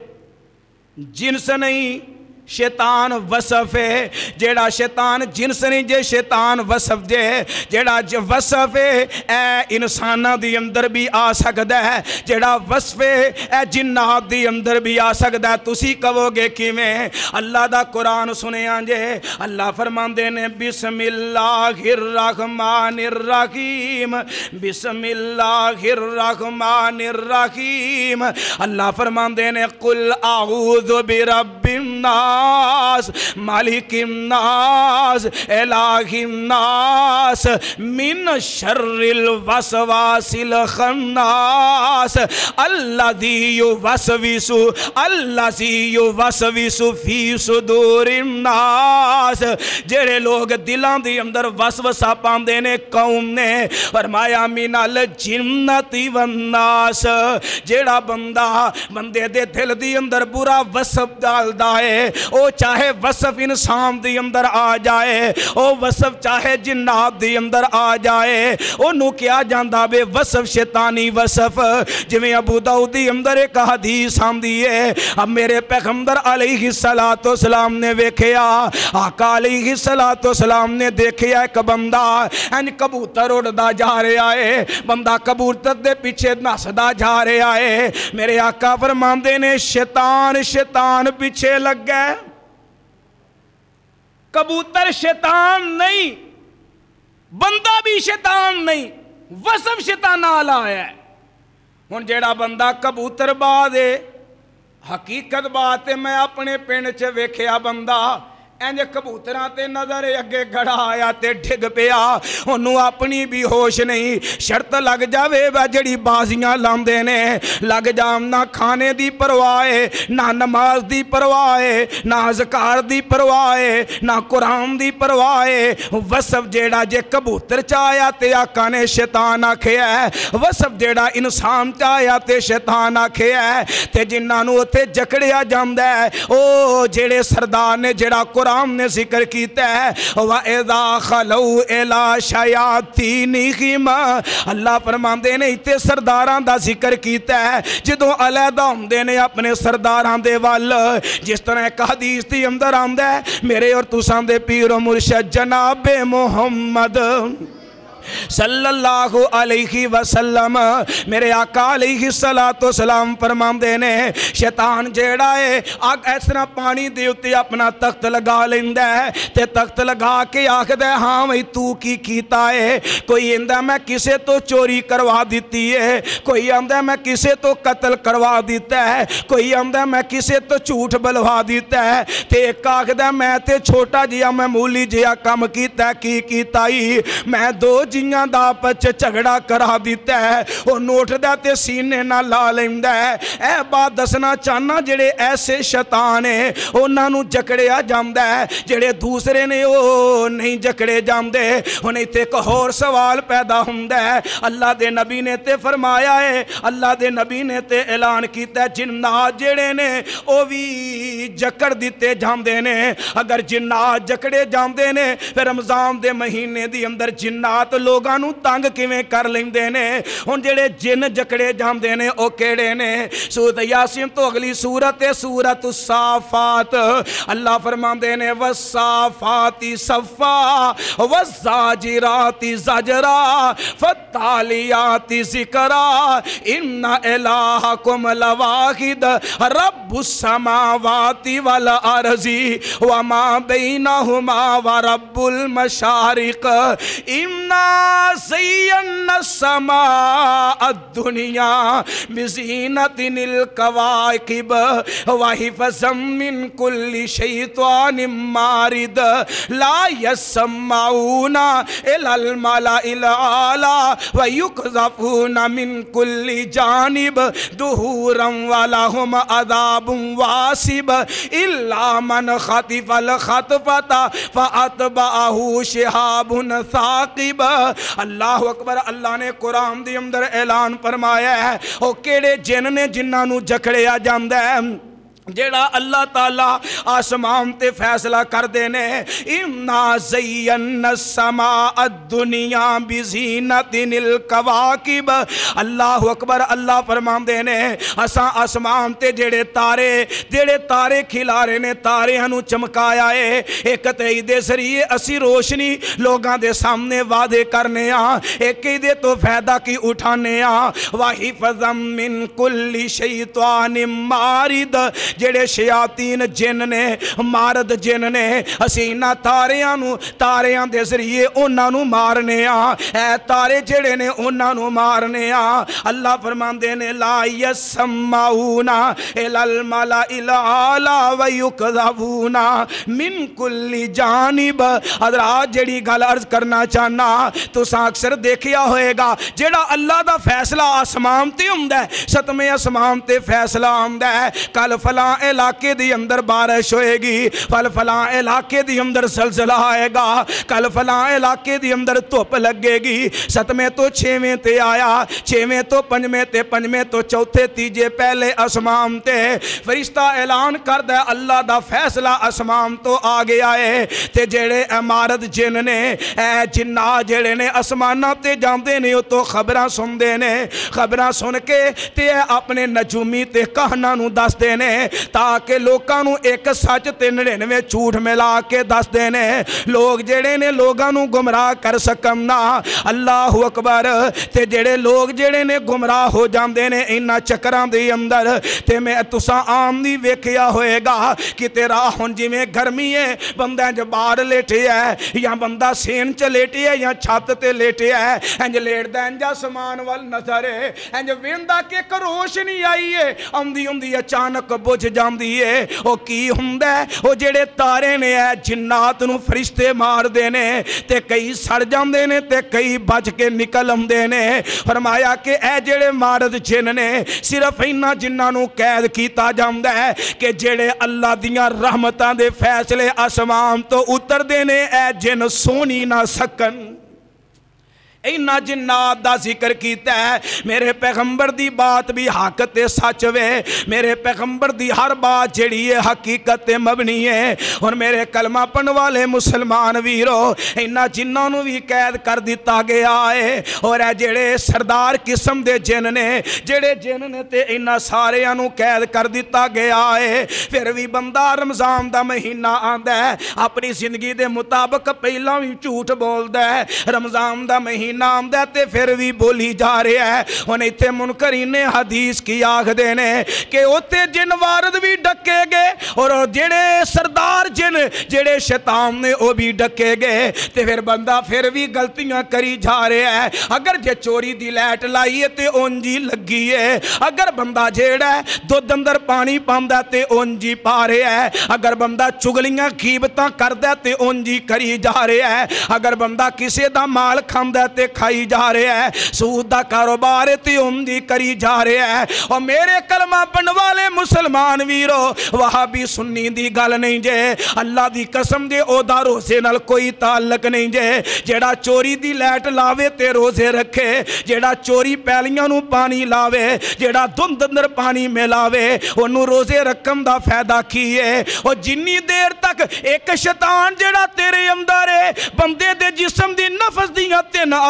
जिन्स नहीं शैतान वसफ है जेड़ा शैतान जिनस नहीं जे शैतान वसफ जे जेड़ा वसफ है ए इंसाना दी अंदर भी आ सकदा है जेड़ा वसफ है ए जिन्नात दी अंदर भी आ सकदा है तुसी कहोगे किवें अल्लाह दा कुरान सुनिया जे अल्लाह फरमांदे ने रहमानिर रहीम अल्लाह फरमांदे ने कुल आऊज़ु बिरब्बिन्ना नास मालिकिम नास एलाहिम नास मिन शर्रिल वसवासिल खन्नास अल्लादी युवसविसु अल्लाजी वसविसु फी सुदूरिम नास जेड़े लोग दिलां के अंदर वसवसा पांदे ने कौम ने फरमाया मिनल जिन्नति वन्नास जेड़ा बंदा बंदे दे दिल दी अंदर बुरा वसफ डालदा है वो चाहे वसफ इंसान के अंदर आ जाए ओ वसफ चाहे जिन्नात के अंदर आ जाए ओनू कहा जाता वे वसफ शैतानी वसफ जिमें अबू दाऊदी अंदर एक हदीस आँदी है अब मेरे पैगंबर अली ही सला तो सलाम ने वेख्या आका अली ही सला तो सलाम ने देखिया एक बंदा एन कबूतर उड़ता जा रहा है बंदा कबूतर के पिछे नसदा जा रहा है मेरे आका फरमाते ने शैतान शैतान पिछे लगे कबूतर शैतान नहीं बंदा भी शैतान नहीं वसफ शैताना आला है ਹੁਣ ਜਿਹੜਾ ਬੰਦਾ ਕਬੂਤਰ ਬਾਜ਼ ਏ ਹਕੀਕਤ ਬਾਤ ਹੈ ਮੈਂ ਆਪਣੇ ਪਿੰਡ 'ਚ ਵੇਖਿਆ ਬੰਦਾ ਐਨੇ ਕਬੂਤਰਾਂ ਤੇ ਨਜ਼ਰ ਅੱਗੇ ਖੜਾ ਆਇਆ ਤੇ ਡਿੱਗ ਪਿਆ ਉਹਨੂੰ ਆਪਣੀ ਵੀ ਹੋਸ਼ ਨਹੀਂ ਸ਼ਰਤ ਲੱਗ ਜਾਵੇ ਵਾ ਜਿਹੜੀ ਬਾਜ਼ੀਆਂ ਲਾਉਂਦੇ ਨੇ ਲੱਗ ਜਾਮ ਨਾ ਖਾਣੇ ਦੀ ਪਰਵਾਹ ਏ ਨਾ ਨਮਾਜ਼ ਦੀ ਪਰਵਾਹ ਏ ਨਾ ਜ਼ਕਾਰ ਦੀ ਪਰਵਾਹ ਏ ਨਾ ਕੁਰਾਨ ਦੀ ਪਰਵਾਹ ਏ ਜਿਹੜਾ ਜੇ ਕਬੂਤਰ ਚ ਆਇਆ ਤੇ ਆਕਾ ਨੇ ਸ਼ੈਤਾਨ ਆਖਿਆ ਵਸਵ ਜਿਹੜਾ ਇਨਸਾਨ ਚ ਆਇਆ ਤੇ ਸ਼ੈਤਾਨ ਆਖਿਆ ਤੇ ਜਿਨ੍ਹਾਂ ਨੂੰ ਉੱਥੇ ਜਕੜਿਆ ਜਾਂਦਾ ਉਹ ਜਿਹੜੇ ਸਰਦਾਰ ਨੇ ਜਿਹੜਾ कुरान ने जिक्र किया अल्लाह फरमाते ने इतने सरदार का जिक्र किया है जो अलहदा होंगे ने अपने सरदारा के वल जिस तरह एक हदीस के अंदर आंदा है मेरे और तुसा दे पीर मुर्शद जनाबे मुहम्मद सल्लल्लाहु अलैहि वसल्लम मेरे आका अलैहि सलातो सलाम फरमांदे ने शैतान जेड़ा है अग इस तरह पानी दे उत्ते अपना तख्त लगा लेंदा है ते तख्त लगा के आखद हां भाई तू की कीता है कोई आंदा मैं किसे तो चोरी करवा दी है कोई आंदा मैं किसे तो कत्ल करवा दिता है कोई आंदा मैं किसे तो झूठ बलवा दीता है ते एक आखद मैं ते छोटा जिहा मूली जिहा कम कीता की कीता मैं दो जी ਬੱਚੀਆਂ ਦਾ ਆਪਸ ਚ ਝਗੜਾ ਕਰਾ ਦਿੱਤਾ ਹੈ ਉਹ ਨੋਟ ਦਾ ਤੇ ਸੀਨੇ ਨਾਲ ਲਾ ਲੈਂਦਾ ਹੈ ਇਹ ਬਾਤ ਦੱਸਣਾ ਚਾਹਨਾ ਜਿਹੜੇ ਐਸੇ ਸ਼ੈਤਾਨ ਨੇ ਉਹਨਾਂ ਨੂੰ ਜਕੜਿਆ ਜਾਂਦਾ ਹੈ ਜਿਹੜੇ ਦੂਸਰੇ ਨੇ ਉਹ ਨਹੀਂ ਜਕੜੇ ਜਾਂਦੇ ਹੁਣ ਇੱਥੇ ਇੱਕ ਹੋਰ ਸਵਾਲ ਪੈਦਾ ਹੁੰਦਾ ਹੈ ਅੱਲਾ ਦੇ ਨਬੀ ਨੇ ਤੇ ਫਰਮਾਇਆ ਹੈ ਅੱਲਾ ਦੇ ਨਬੀ ਨੇ ਤੇ ਐਲਾਨ ਕੀਤਾ ਜਿੰਨਾਤ ਜਿਹੜੇ ਨੇ ਉਹ ਵੀ ਜਕੜ ਦਿੱਤੇ ਜਾਂਦੇ ਨੇ ਅਗਰ ਜਿੰਨਾਤ ਜਕੜੇ ਜਾਂਦੇ ਨੇ ਫਿਰ ਰਮਜ਼ਾਨ ਦੇ ਮਹੀਨੇ ਦੀ ਅੰਦਰ ਜਿੰਨਾਤ लोगों तंग कि कर लेंगे ने हूँ जेड़े जिन जकड़े जाते हैं वह किड़े ने सूत यासिम तो अगली सूरत है सूरत साफात अल्लाह फरमाते ने वसा फाति सफा वसा जिराती जजरा फताली जिकरा इन्ना एलाह कुमलवाहिद रब समावाती वल अरजी वमा बेना हुमा मशारिक इन्ना जयन समा दुनिया बिजीनत निल कवाकिब वही फसमिन कुल्ली शैतान मारिद ला यसमाउना इलल इल आला व युकजफूना मिन कुल्ली जानिब दुहूरम वाला हम अदाबुम वासिब इल्ला मन खतिफल खतफता फअतबाहू शिहाबुन साकिब ਅੱਲਾਹ ਅਕਬਰ ਅੱਲਾ ਨੇ ਕੁਰਾਨ ਦੇ ਅੰਦਰ ਐਲਾਨ ਫਰਮਾਇਆ ਹੈ ਉਹ ਕਿਹੜੇ ਜਿੰਨ ਨੇ ਜਿਨ੍ਹਾਂ ਨੂੰ ਜਕੜਿਆ ਜਾਂਦਾ ਹੈ जड़ा अल्लाह तला आसमान ते फैसला कर देने इन्ना जयन समा दुनिया बिजी निल अल्लाह अकबर अल्लाह फरमा ने असा आसमान से जड़े तारे जड़े तारे खिलारे ने तारियां चमकया है एक तो ईदे जरिए असी रोशनी लोगों के सामने वादे करने एक ही तो फायदा की उठाने वाही फजम कुल्ली शही तो ਜਿਹੜੇ ਸ਼ਿਆਤੀਨ ਜਿੰਨ ਨੇ ਮਾਰਦ ਜਿੰਨ ਨੇ ਅਸੀਂ ਇਹਨਾਂ ਤਾਰਿਆਂ ਨੂੰ ਤਾਰਿਆਂ ਦੇ ਜ਼ਰੀਏ ਉਹਨਾਂ ਨੂੰ ਮਾਰਨੇ ਆ ਐ ਤਾਰੇ ਜਿਹੜੇ ਨੇ ਉਹਨਾਂ ਨੂੰ ਮਾਰਨੇ ਆ ਅੱਲਾ ਫਰਮਾਉਂਦੇ ਨੇ ਲਾ ਯਸਮਾਉਨਾ ਇਲਲ ਮਲਾਇਲ ਆਲਾ ਵਯਕਜ਼ਬੂਨਾ ਮਿਨ ਕੁੱਲੀ ਜਾਨਿਬ ਹਜ਼ਰਤ ਜਿਹੜੀ ਗੱਲ ਅਰਜ਼ ਕਰਨਾ ਚਾਹਨਾ ਤੁਸੀਂ ਅਕਸਰ ਦੇਖਿਆ ਹੋਏਗਾ ਜਿਹੜਾ ਅੱਲਾ ਦਾ ਫੈਸਲਾ ਆਸਮਾਨ ਤੇ ਹੁੰਦਾ ਹੈ ਸਤਵੇਂ ਆਸਮਾਨ ਤੇ ਫੈਸਲਾ ਆਉਂਦਾ ਹੈ ਕੱਲ ਫਲਾ फलां इलाके दी अंदर बारिश होएगी फल फलां इलाके दी अंदर सलसला आएगा कल फलां इलाके दी अंदर धुप लगेगी सतवें तो छेवें ते आया छेवें तो पंजवें ते पंजवें तो चौथे तीजे पहले आसमान ते फरिश्ता ऐलान कर दे अल्लाह का फैसला आसमान तो आ गया है ते जेड़े इमारत जिन ने जिन्ना जेड़े ने आसमाना ते जाते ने तो खबर सुनते ने खबर सुन के ते अपने नजूमी ते कहना दसते ने ਤਾਂ ਕਿ ਲੋਕਾਂ ਨੂੰ ਇੱਕ ਸੱਚ ਤੇ 99 ਝੂਠ ਮਿਲਾ ਕੇ ਦੱਸਦੇ ਨੇ ਲੋਕ ਜਿਹੜੇ ਨੇ ਲੋਕਾਂ ਨੂੰ ਗੁੰਮਰਾਹ ਕਰ ਸਕਮ ਨਾ ਅੱਲਾਹੁ ਅਕਬਰ ਤੇ ਜਿਹੜੇ ਲੋਕ ਜਿਹੜੇ ਨੇ ਗੁੰਮਰਾਹ ਹੋ ਜਾਂਦੇ ਨੇ ਇਨ੍ਹਾਂ ਚੱਕਰਾਂ ਦੇ ਅੰਦਰ ਤੇ ਮੈਂ ਤੁਸਾਂ ਆਮ ਨਹੀਂ ਵੇਖਿਆ ਹੋਏਗਾ ਕਿ ਤੇਰਾ ਹੁਣ ਜਿਵੇਂ ਗਰਮੀ ਏ ਬੰਦਾ ਜਬਾੜ ਲੇਟਿਆ ਜਾਂ ਬੰਦਾ ਸੇਨ ਚ ਲੇਟਿਆ ਜਾਂ ਛੱਤ ਤੇ ਲੇਟਿਆ ਇੰਜ ਲੇਟਦਾ ਇੰਜ ਅਸਮਾਨ ਵੱਲ ਨਜ਼ਰ ਇੰਜ ਵੇਂਦਾ ਕਿ ਇੱਕ ਰੋਸ਼ਨੀ ਆਈ ਏ ਆਉਂਦੀ ਹੁੰਦੀ ਅਚਾਨਕ ਬੁਝ तारे ने जिन्नात फरिश्ते मारते ने कई सड़ जाते हैं तो कई बच के निकल आते हैं फरमाया कि यह जड़े मारद चिन्ह ने सिर्फ इन्हों जिन्हों कैद किया जाता है कि जेड़े अल्लाह दहमत के फैसले आसमान तो उतरते ने जिन सोनी ना सकन इन्ना जिन्नात का जिक्र किया है मेरे पैगंबर की बात भी हक तो सच वे मेरे पैगंबर की हर बात जी हकीकत मबनी है और मेरे कलमा पढ़ वाले मुसलमान वीरो इन्ना जिन्होंने भी कैद कर दिता गया है और है जेड़े सरदार किस्म के जिन ने जेड़े जिन ने तो इन्ना सारू कैद कर दिता गया है फिर भी बंदा रमजान का महीना आंदा है अपनी जिंदगी के मुताबिक पहला भी झूठ बोलता है रमजान का महीना ਨਾਮ ਦਾ ਤੇ ਫਿਰ ਵੀ ਬੋਲੀ ਜਾ ਰਿਹਾ ਹੈ ਹੁਣ ਇੱਥੇ ਨੇ ਹਦੀਸ ਕੀ ਆਖਦੇ ਨੇ ਕਿ ਉੱਥੇ ਜਿੰਨ ਵਾਰਦ ਵੀ ਡੱਕੇਗੇ ਔਰ ਜਿਹੜੇ ਸਰਦਾਰ ਜਿੰਨ ਜਿਹੜੇ ਸ਼ੈਤਾਨ ਨੇ ਉਹ ਵੀ ਡੱਕੇਗੇ ਤੇ ਫਿਰ ਬੰਦਾ ਫਿਰ ਵੀ ਗਲਤੀਆਂ ਕਰੀ ਜਾ ਰਿਹਾ ਹੈ ਅਗਰ ਜੇ ਚੋਰੀ ਦੀ ਲਾਈਟ ਲਾਈਏ ਤੇ ਉਂਜੀ ਲੱਗੀ ਏ ਅਗਰ ਬੰਦਾ ਜਿਹੜਾ ਦੁੱਧ ਅੰਦਰ ਪਾਣੀ ਪਾਉਂਦਾ ਤੇ ਉਂਜੀ ਪਾ ਰਿਹਾ ਹੈ ਅਗਰ ਬੰਦਾ ਚੁਗਲੀਆਂ ਖੀਬਤਾਂ ਕਰਦਾ ਤੇ ਉਂਜੀ ਕਰੀ ਜਾ ਰਿਹਾ ਹੈ ਅਗਰ ਬੰਦਾ ਕਿਸੇ ਦਾ ਮਾਲ ਖਾਂਦਾ ਤੇ खाई जा रहा है सूद का कारोबार त्योमदी करी जा रहे है और मेरे कलमा पढ़ने वाले मुसलमान वीरो वह भी सुन्नी की गल नहीं जे अल्लाह की कसम जे ओदा रोजे कोई तालक नहीं जे जेड़ा चोरी की लाइट लावे तो रोजे रखे जेड़ा चोरी पैलियां पानी लावे जेड़ा धुंध अंदर पानी मिलावे ओनू रोजे रखन का फायदा की है और जिनी देर तक एक शैतान जरा तेरे अंदर है बंदे दे जिसम की नफस दियां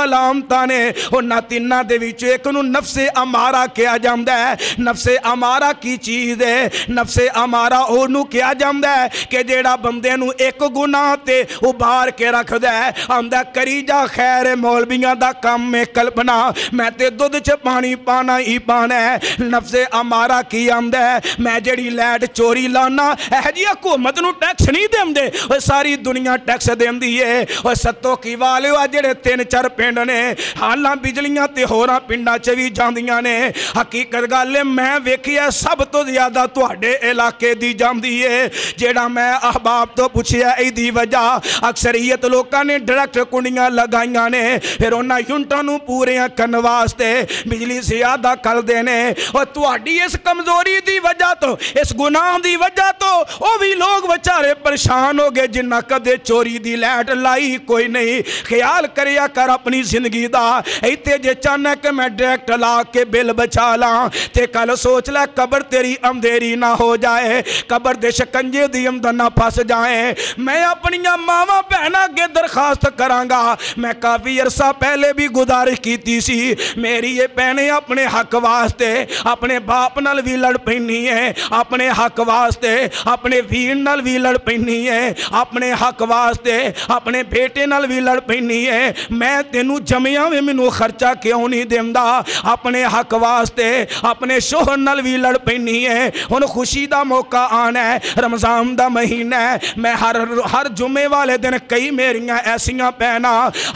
ਅਲਾਮਤਾਂ ਨੇ ਉਹਨਾਂ ਤਿੰਨਾਂ ਦੇ ਵਿੱਚ ਇੱਕ ਨੂੰ ਨਫਸੇ ਅਮਾਰਾ ਕਿਹਾ ਜਾਂਦਾ ਹੈ ਨਫਸੇ ਅਮਾਰਾ ਕੀ ਚੀਜ਼ ਹੈ ਨਫਸੇ ਅਮਾਰਾ ਉਹਨੂੰ ਕਿਹਾ ਜਾਂਦਾ ਹੈ ਕਿ ਜਿਹੜਾ ਬੰਦੇ ਨੂੰ ਇੱਕ ਗੁਨਾਹ ਤੇ ਉਭਾਰ ਕੇ ਰੱਖਦਾ ਹੈ ਆਂਦਾ ਕਰੀ ਜਾ ਖੈਰ ਮੌਲਵੀਆਂ ਦਾ ਕੰਮ ਹੈ ਕਲਪਨਾ ਮੈਂ ਤੇ ਦੁੱਧ 'ਚ ਪਾਣੀ ਪਾਣਾ ਹੀ ਪਾਣਾ ਹੈ ਨਫਸੇ ਅਮਾਰਾ ਕੀ ਆਂਦਾ ਹੈ ਮੈਂ ਜਿਹੜੀ ਲੈਟ ਚੋਰੀ ਲਾਣਾ ਇਹ ਜੀ ਹਕੂਮਤ ਨੂੰ ਟੈਕਸ ਨਹੀਂ ਦਿੰਦੇ ਓਏ ਸਾਰੀ ਦੁਨੀਆ ਟੈਕਸ ਦਿੰਦੀ ਏ ਓਏ ਸੱਤੋ ਕੀ ਵਾਲਿਓ ਆ ਜਿਹੜੇ ਤਿੰਨ ਚਾਰ ਪਿੰਡ ਨੇ ਹਾਲਾਂ ਬਿਜਲੀਆਂ ਤੇ ਹੋਰਾਂ ਪਿੰਡਾਂ 'ਚ ਵੀ ਜਾਂਦੀਆਂ ਨੇ ਹਕੀਕਤ ਗੱਲ ਮੈਂ ਵੇਖਿਆ ਸਭ ਤੋਂ ਜ਼ਿਆਦਾ ਤੁਹਾਡੇ ਇਲਾਕੇ ਦੀ ਜਾਂਦੀ ਏ ਜਿਹੜਾ ਮੈਂ ਅਹਬਾਬ ਤੋਂ ਪੁੱਛਿਆ ਇਹਦੀ ਵਜ੍ਹਾ ਅਕਸਰੀਅਤ ਲੋਕਾਂ ਨੇ ਡਾਇਰੈਕਟ ਕੁੰਡੀਆਂ ਲਗਾਈਆਂ ਨੇ ਫਿਰ ਉਹਨਾਂ ਯੂਨਟਾਂ ਨੂੰ ਪੂਰੀਆਂ ਕਰਨ ਵਾਸਤੇ ਬਿਜਲੀ ਜ਼ਿਆਦਾ ਕਰਦੇ ਨੇ ਉਹ ਤੁਹਾਡੀ ਇਸ ਕਮਜ਼ੋਰੀ ਦੀ ਵਜ੍ਹਾ ਤੋਂ ਇਸ ਗੁਨਾਹ ਦੀ ਵਜ੍ਹਾ ਤੋਂ ਉਹ ਵੀ ਲੋਕ ਵਿਚਾਰੇ ਪਰੇਸ਼ਾਨ ਹੋ ਗਏ ਜਿੰਨਾ ਕਦੇ ਚੋਰੀ ਦੀ ਲਾਈਟ ਲਾਈ ਕੋਈ ਨਹੀਂ ਖਿਆਲ ਕਰਿਆ ਕਰ ਆਪਣੀ अपनी जिंदगी का इतने जे अचानक मैं डायरेक्ट ला के बिल बचा ला तो कल सोच लै कबर तेरी अंधेरी ना हो जाए कबर दे शकंजे की अंदर ना फस जाए मैं अपन माव भैन अगे दरखास्त कराँगा मैं काफ़ी अरसा पहले भी गुजारिश की सी मेरी ये भैने अपने हक वास्ते अपने बाप न भी लड़ पैनी है अपने हक वास्ते अपने वीर न भी लड़ पैनी है अपने हक वास्ते अपने बेटे न भी लड़ पैनी है मैं तेन ਮੈਨੂੰ ਜਮਿਆਂ ਵੇ ਮੈਨੂੰ ਖਰਚਾ ਕਿਉਂ ਨਹੀਂ ਦਿੰਦਾ ਆਪਣੇ ਹੱਕ ਵਾਸਤੇ ਆਪਣੇ ਸ਼ੋਹਰ ਨਾਲ ਵੀ ਲੜ ਪੈਣੀ ਹੈ ਹੁਣ ਖੁਸ਼ੀ ਦਾ ਮੌਕਾ ਆਣਾ ਹੈ ਰਮਜ਼ਾਨ ਦਾ ਮਹੀਨਾ ਹੈ ਮੈਂ ਹਰ ਹਰ ਜੁਮੇ ਵਾਲੇ ਦਿਨ ਕਈ ਮੇਰੀਆਂ ਐਸੀਆਂ ਪਹਿਨਾ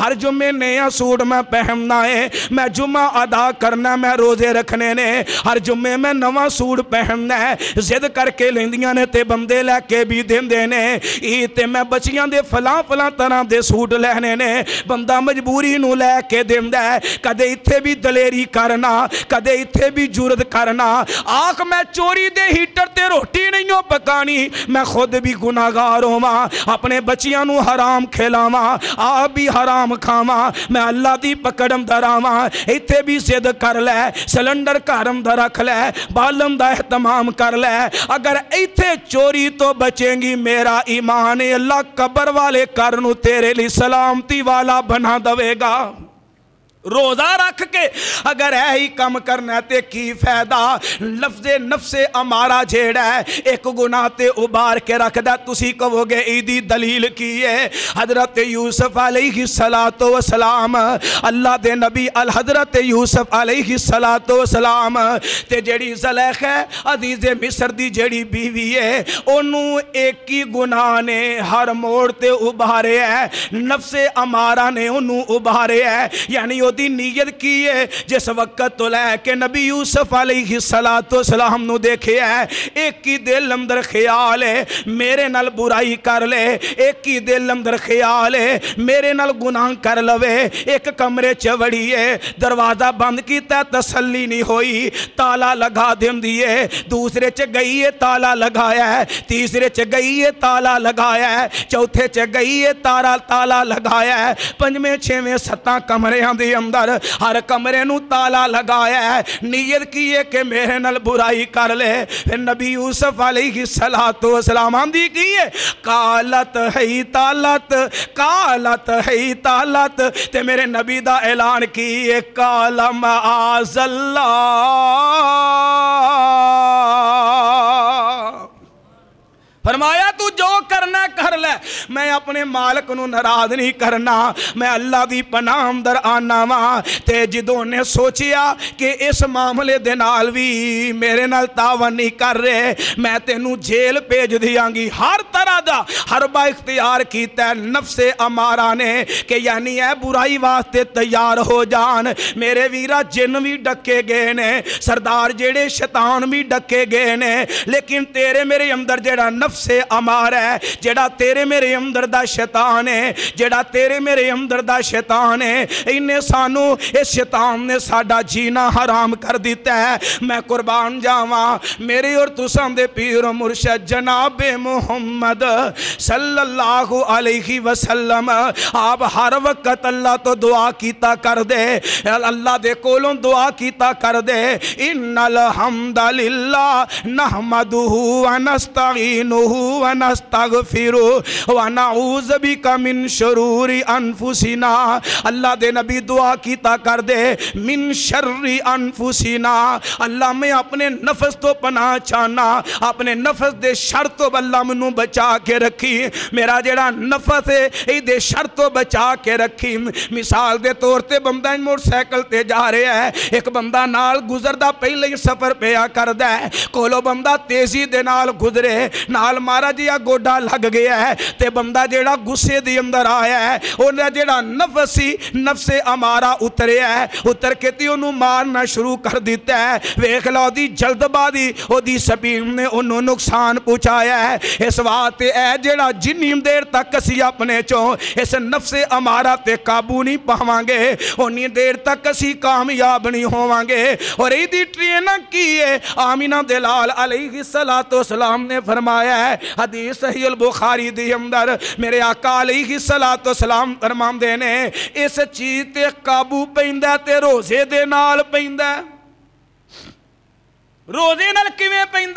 ਹਰ ਜੁਮੇ ਨਿਆ ਸੂਟ ਮੈਂ ਪਹਿਨਣਾ ਹੈ ਮੈਂ ਜੁਮਾ ਅਦਾ ਕਰਨਾ ਮੈਂ ਰੋਜ਼ੇ ਰੱਖਣੇ ਨੇ ਹਰ ਜੁਮੇ ਮੈਂ ਨਵਾਂ ਸੂਟ ਪਹਿਨਣਾ ਜ਼ਿੱਦ ਕਰਕੇ ਲੈਂਦੀਆਂ ਨੇ ਤੇ ਬੰਦੇ ਲੈ ਕੇ ਵੀ ਦਿੰਦੇ ਨੇ ਇਹ ਤੇ ਮੈਂ ਬੱਚੀਆਂ ਦੇ ਫਲਾਂ ਫਲਾਂ ਤਰ੍ਹਾਂ ਦੇ ਸੂਟ ਲੈਣੇ ਨੇ ਬੰਦਾ ਮਜਬੂਰੀ ਮੈਨੂੰ ਲੈ ਕੇ ਦਿੰਦਾ ਹੈ ਕਦੇ ਇੱਥੇ ਵੀ ਦਲੇਰੀ ਕਰਨਾ ਕਦੇ ਇੱਥੇ ਵੀ ਜੁਰਤ ਕਰਨਾ ਆਖ ਮੈਂ ਚੋਰੀ ਦੇ ਹੀਟਰ ਤੇ ਰੋਟੀ ਨਹੀਂ ਉਹ ਪਕਾਣੀ ਮੈਂ ਖੁਦ ਵੀ ਗੁਨਾਹਗਾਰ ਹੋਵਾਂ ਆਪਣੇ ਬੱਚਿਆਂ ਨੂੰ ਹਰਾਮ ਖਿਲਾਵਾਂ ਆਪ ਵੀ ਹਰਾਮ ਖਾਵਾਂ ਮੈਂ ਅੱਲਾ ਦੀ ਪਕੜਮ ਦਰਾਵਾਂ ਇੱਥੇ ਵੀ ਸਿੱਧ ਕਰ ਲੈ ਸਿਲੰਡਰ ਘਰਮ ਦਾ ਰੱਖ ਲੈ ਬਾਲਮ ਦਾ ਇhtमाम ਕਰ ਲੈ ਅਗਰ ਇੱਥੇ ਚੋਰੀ ਤੋਂ ਬਚੇਗੀ ਮੇਰਾ ਈਮਾਨ ਅੱਲਾ ਕਬਰ ਵਾਲੇ ਕਰਨ ਨੂੰ ਤੇਰੇ ਲਈ ਸਲਾਮਤੀ ਵਾਲਾ ਬਣਾ ਦੇਵੇਗਾ lá रोज़ा रख के अगर है ही कम करना ते की फायदा लफजे नफसे अमारा जेड़ा है एक गुना ते उबार के रखता तुम कहोगे ईदी दलील की है हजरत यूसुफ अलही सला तो सलाम अल्लाह दे नबी अल हजरत यूसुफ ही सला तो सलाम ते जड़ी जलैख है अजीज मिसर की जड़ी बीवी है ओनू एक ही गुना ने हर मोड़ ते उभारे है नफसे अमारा ने ओनू उभारे है यानी ਉਹਦੀ ਨੀਅਤ ਕੀ ਹੈ ਜਿਸ ਵਕਤ ਤੋਂ ਲੈ ਕੇ ਨਬੀ ਯੂਸਫ ਅਲੈਹਿ ਸਲਾਤੁ ਸਲਾਮ ਨੂੰ ਦੇਖਿਆ ਇੱਕ ਹੀ ਦਿਲ ਅੰਦਰ ਖਿਆਲ ਹੈ ਮੇਰੇ ਨਾਲ ਬੁਰਾਈ ਕਰ ਲੈ ਇੱਕ ਹੀ ਦਿਲ ਅੰਦਰ ਖਿਆਲ ਹੈ ਮੇਰੇ ਨਾਲ ਗੁਨਾਹ ਕਰ ਲਵੇ ਇੱਕ ਕਮਰੇ 'ਚ ਵੜੀਏ ਦਰਵਾਜ਼ਾ ਬੰਦ ਕੀਤਾ ਤਸੱਲੀ ਨਹੀਂ ਹੋਈ ਤਾਲਾ ਲਗਾ ਦਿੰਦੀ ਏ ਦੂਸਰੇ 'ਚ ਗਈ ਏ ਤਾਲਾ ਲਗਾਇਆ ਤੀਸਰੇ 'ਚ ਗਈ ਏ ਤਾਲਾ ਲਗਾਇਆ ਚੌਥੇ 'ਚ ਗਈ ਏ ਤਾਰਾ ਤਾਲਾ ਲਗਾਇਆ ਪੰਜਵੇਂ ਛੇਵੇਂ ਸੱਤਾਂ ਕਮਰਿਆਂ ਦੇ अंदर हर कमरे ਨੂੰ ਤਾਲਾ ਲਗਾਇਆ ਹੈ ਨੀਅਤ ਕੀ ਹੈ ਕਿ ਮੇਰੇ ਨਾਲ ਬੁਰਾਈ ਕਰ ਲੈ ਫਿਰ ਨਬੀ ਯੂਸਫ ਅਲੈਹਿ ਸਲਾਤੁ ਵਸਲਾਮ ਆਂਦੀ ਕੀ ਹੈ ਕਾਲਤ ਹੈ ਤਾਲਤ ਕਾਲਤ ਹੈ ਤਾਲਤ ਤੇ ਮੇਰੇ ਨਬੀ ਦਾ ਐਲਾਨ ਕੀ ਹੈ ਕਾਲਮ ਆਜ਼ੱਲਾ ਫਰਮਾਇਆ ਤੂੰ ਜੋ ਕਰਨਾ ਕਰ ਲੈ ਮੈਂ ਆਪਣੇ ਮਾਲਕ ਨੂੰ ਨਾਰਾਜ਼ ਨਹੀਂ ਕਰਨਾ ਮੈਂ ਅੱਲਾ ਦੀ ਪਨਾਹ ਅੰਦਰ ਆਨਾ ਵਾਂ ਤੇ ਜਦੋਂ ਨੇ ਸੋਚਿਆ ਕਿ ਇਸ ਮਾਮਲੇ ਦੇ ਨਾਲ ਵੀ ਮੇਰੇ ਨਾਲ ਤਾਵਨ ਨਹੀਂ ਕਰ ਰਹੇ ਮੈਂ ਤੈਨੂੰ ਜੇਲ੍ਹ ਭੇਜ ਦਿਆਂਗੀ ਹਰ ਤਰ੍ਹਾਂ ਦਾ ਹਰਬਾ ਇਖਤਿਆਰ ਕੀਤਾ ਨਫਸੇ ਅਮਾਰਾ ਨੇ ਕਿ ਯਾਨੀ ਇਹ ਬੁਰਾਈ ਵਾਸਤੇ ਤਿਆਰ ਹੋ ਜਾਣ ਮੇਰੇ ਵੀਰਾ ਜਿੰਨ ਵੀ ਡੱਕੇ ਗਏ ਨੇ ਸਰਦਾਰ ਜਿਹੜੇ ਸ਼ੈਤਾਨ ਵੀ ਡੱਕੇ ਗਏ ਨੇ ਲੇਕਿਨ ਤੇਰੇ ਮੇਰੇ ਅੰਦਰ ਜਿਹੜਾ नफसे अमार है जेड़ा तेरे मेरे अंदर का शैतान है जेड़ा तेरे मेरे अंदर का शैतान है इन्हें सानू इस शैतान ने साडा जीना हराम कर दिता है मैं कुर्बान जावा मेरे और तुसा दे पीर मुर्शद जनाब मुहम्मद सल्लल्लाहु अलैहि वसल्लम आप हर वक्त अल्लाह तो दुआ कीता कर दे अल्लाह दे कोलों दुआ कीता कर दे इन अलहमदल्ला नहमदू अनस्तगीनु अल्लाह दे नबी दुआ कीता कर दे मिन शर्री अनफुसिना अल्लाह मैं अपने नफस तो पना चाहना अपने नफस दे शर तो अल्लाह मैं बचा के रखी मेरा जड़ा नफस है ये शर तो बचा के रखी मिसाल के तौर पर बंदा मोटरसाइकिल जा रहा है एक बंदा नाल गुजरता पहले ही सफर पे करता है कोलो बंदा तेजी दे नाल गुजरे नाल ਨਾਲ ਮਹਾਰਾਜ ਆ ਗੋਡਾ ਲੱਗ ਗਿਆ ਹੈ ਤੇ ਬੰਦਾ ਜਿਹੜਾ ਗੁੱਸੇ ਦੇ ਅੰਦਰ ਆਇਆ ਹੈ ਉਹਦਾ ਜਿਹੜਾ ਨਫਸ ਸੀ ਨਫਸੇ ਅਮਾਰਾ ਉਤਰਿਆ ਹੈ ਉਤਰ ਕੇ ਤੇ ਉਹਨੂੰ ਮਾਰਨਾ ਸ਼ੁਰੂ ਕਰ ਦਿੱਤਾ ਹੈ ਵੇਖ ਲਓ ਦੀ ਜਲਦਬਾਜ਼ੀ ਉਹਦੀ ਸਪੀਡ ਨੇ ਉਹਨੂੰ ਨੁਕਸਾਨ ਪਹੁੰਚਾਇਆ ਹੈ ਇਸ ਵਾਸਤੇ ਇਹ ਜਿਹੜਾ ਜਿੰਨੀ ਦੇਰ ਤੱਕ ਅਸੀਂ ਆਪਣੇ ਚੋਂ ਇਸ ਨਫਸੇ ਅਮਾਰਾ ਤੇ ਕਾਬੂ ਨਹੀਂ ਪਾਵਾਂਗੇ ਉਨੀ ਦੇਰ ਤੱਕ ਅਸੀਂ ਕਾਮਯਾਬ ਨਹੀਂ ਹੋਵਾਂਗੇ ਔਰ ਇਹਦੀ ਟ੍ਰੇਨਿੰਗ ਕੀ ਹੈ ਆਮੀਨਾ ਦੇ ਲਾਲ ਅਲੈਹਿਸ ਸਲਾਤੋ ਸਲਾਮ ਨੇ ਫਰਮਾਇਆ है हदीस सही बुखारी दी अंदर मेरे आका अलही सलाह तो सलाम फरमाम ने इस चीज़ ते काबू पैंदा रोजे दे रोजे नाल किवें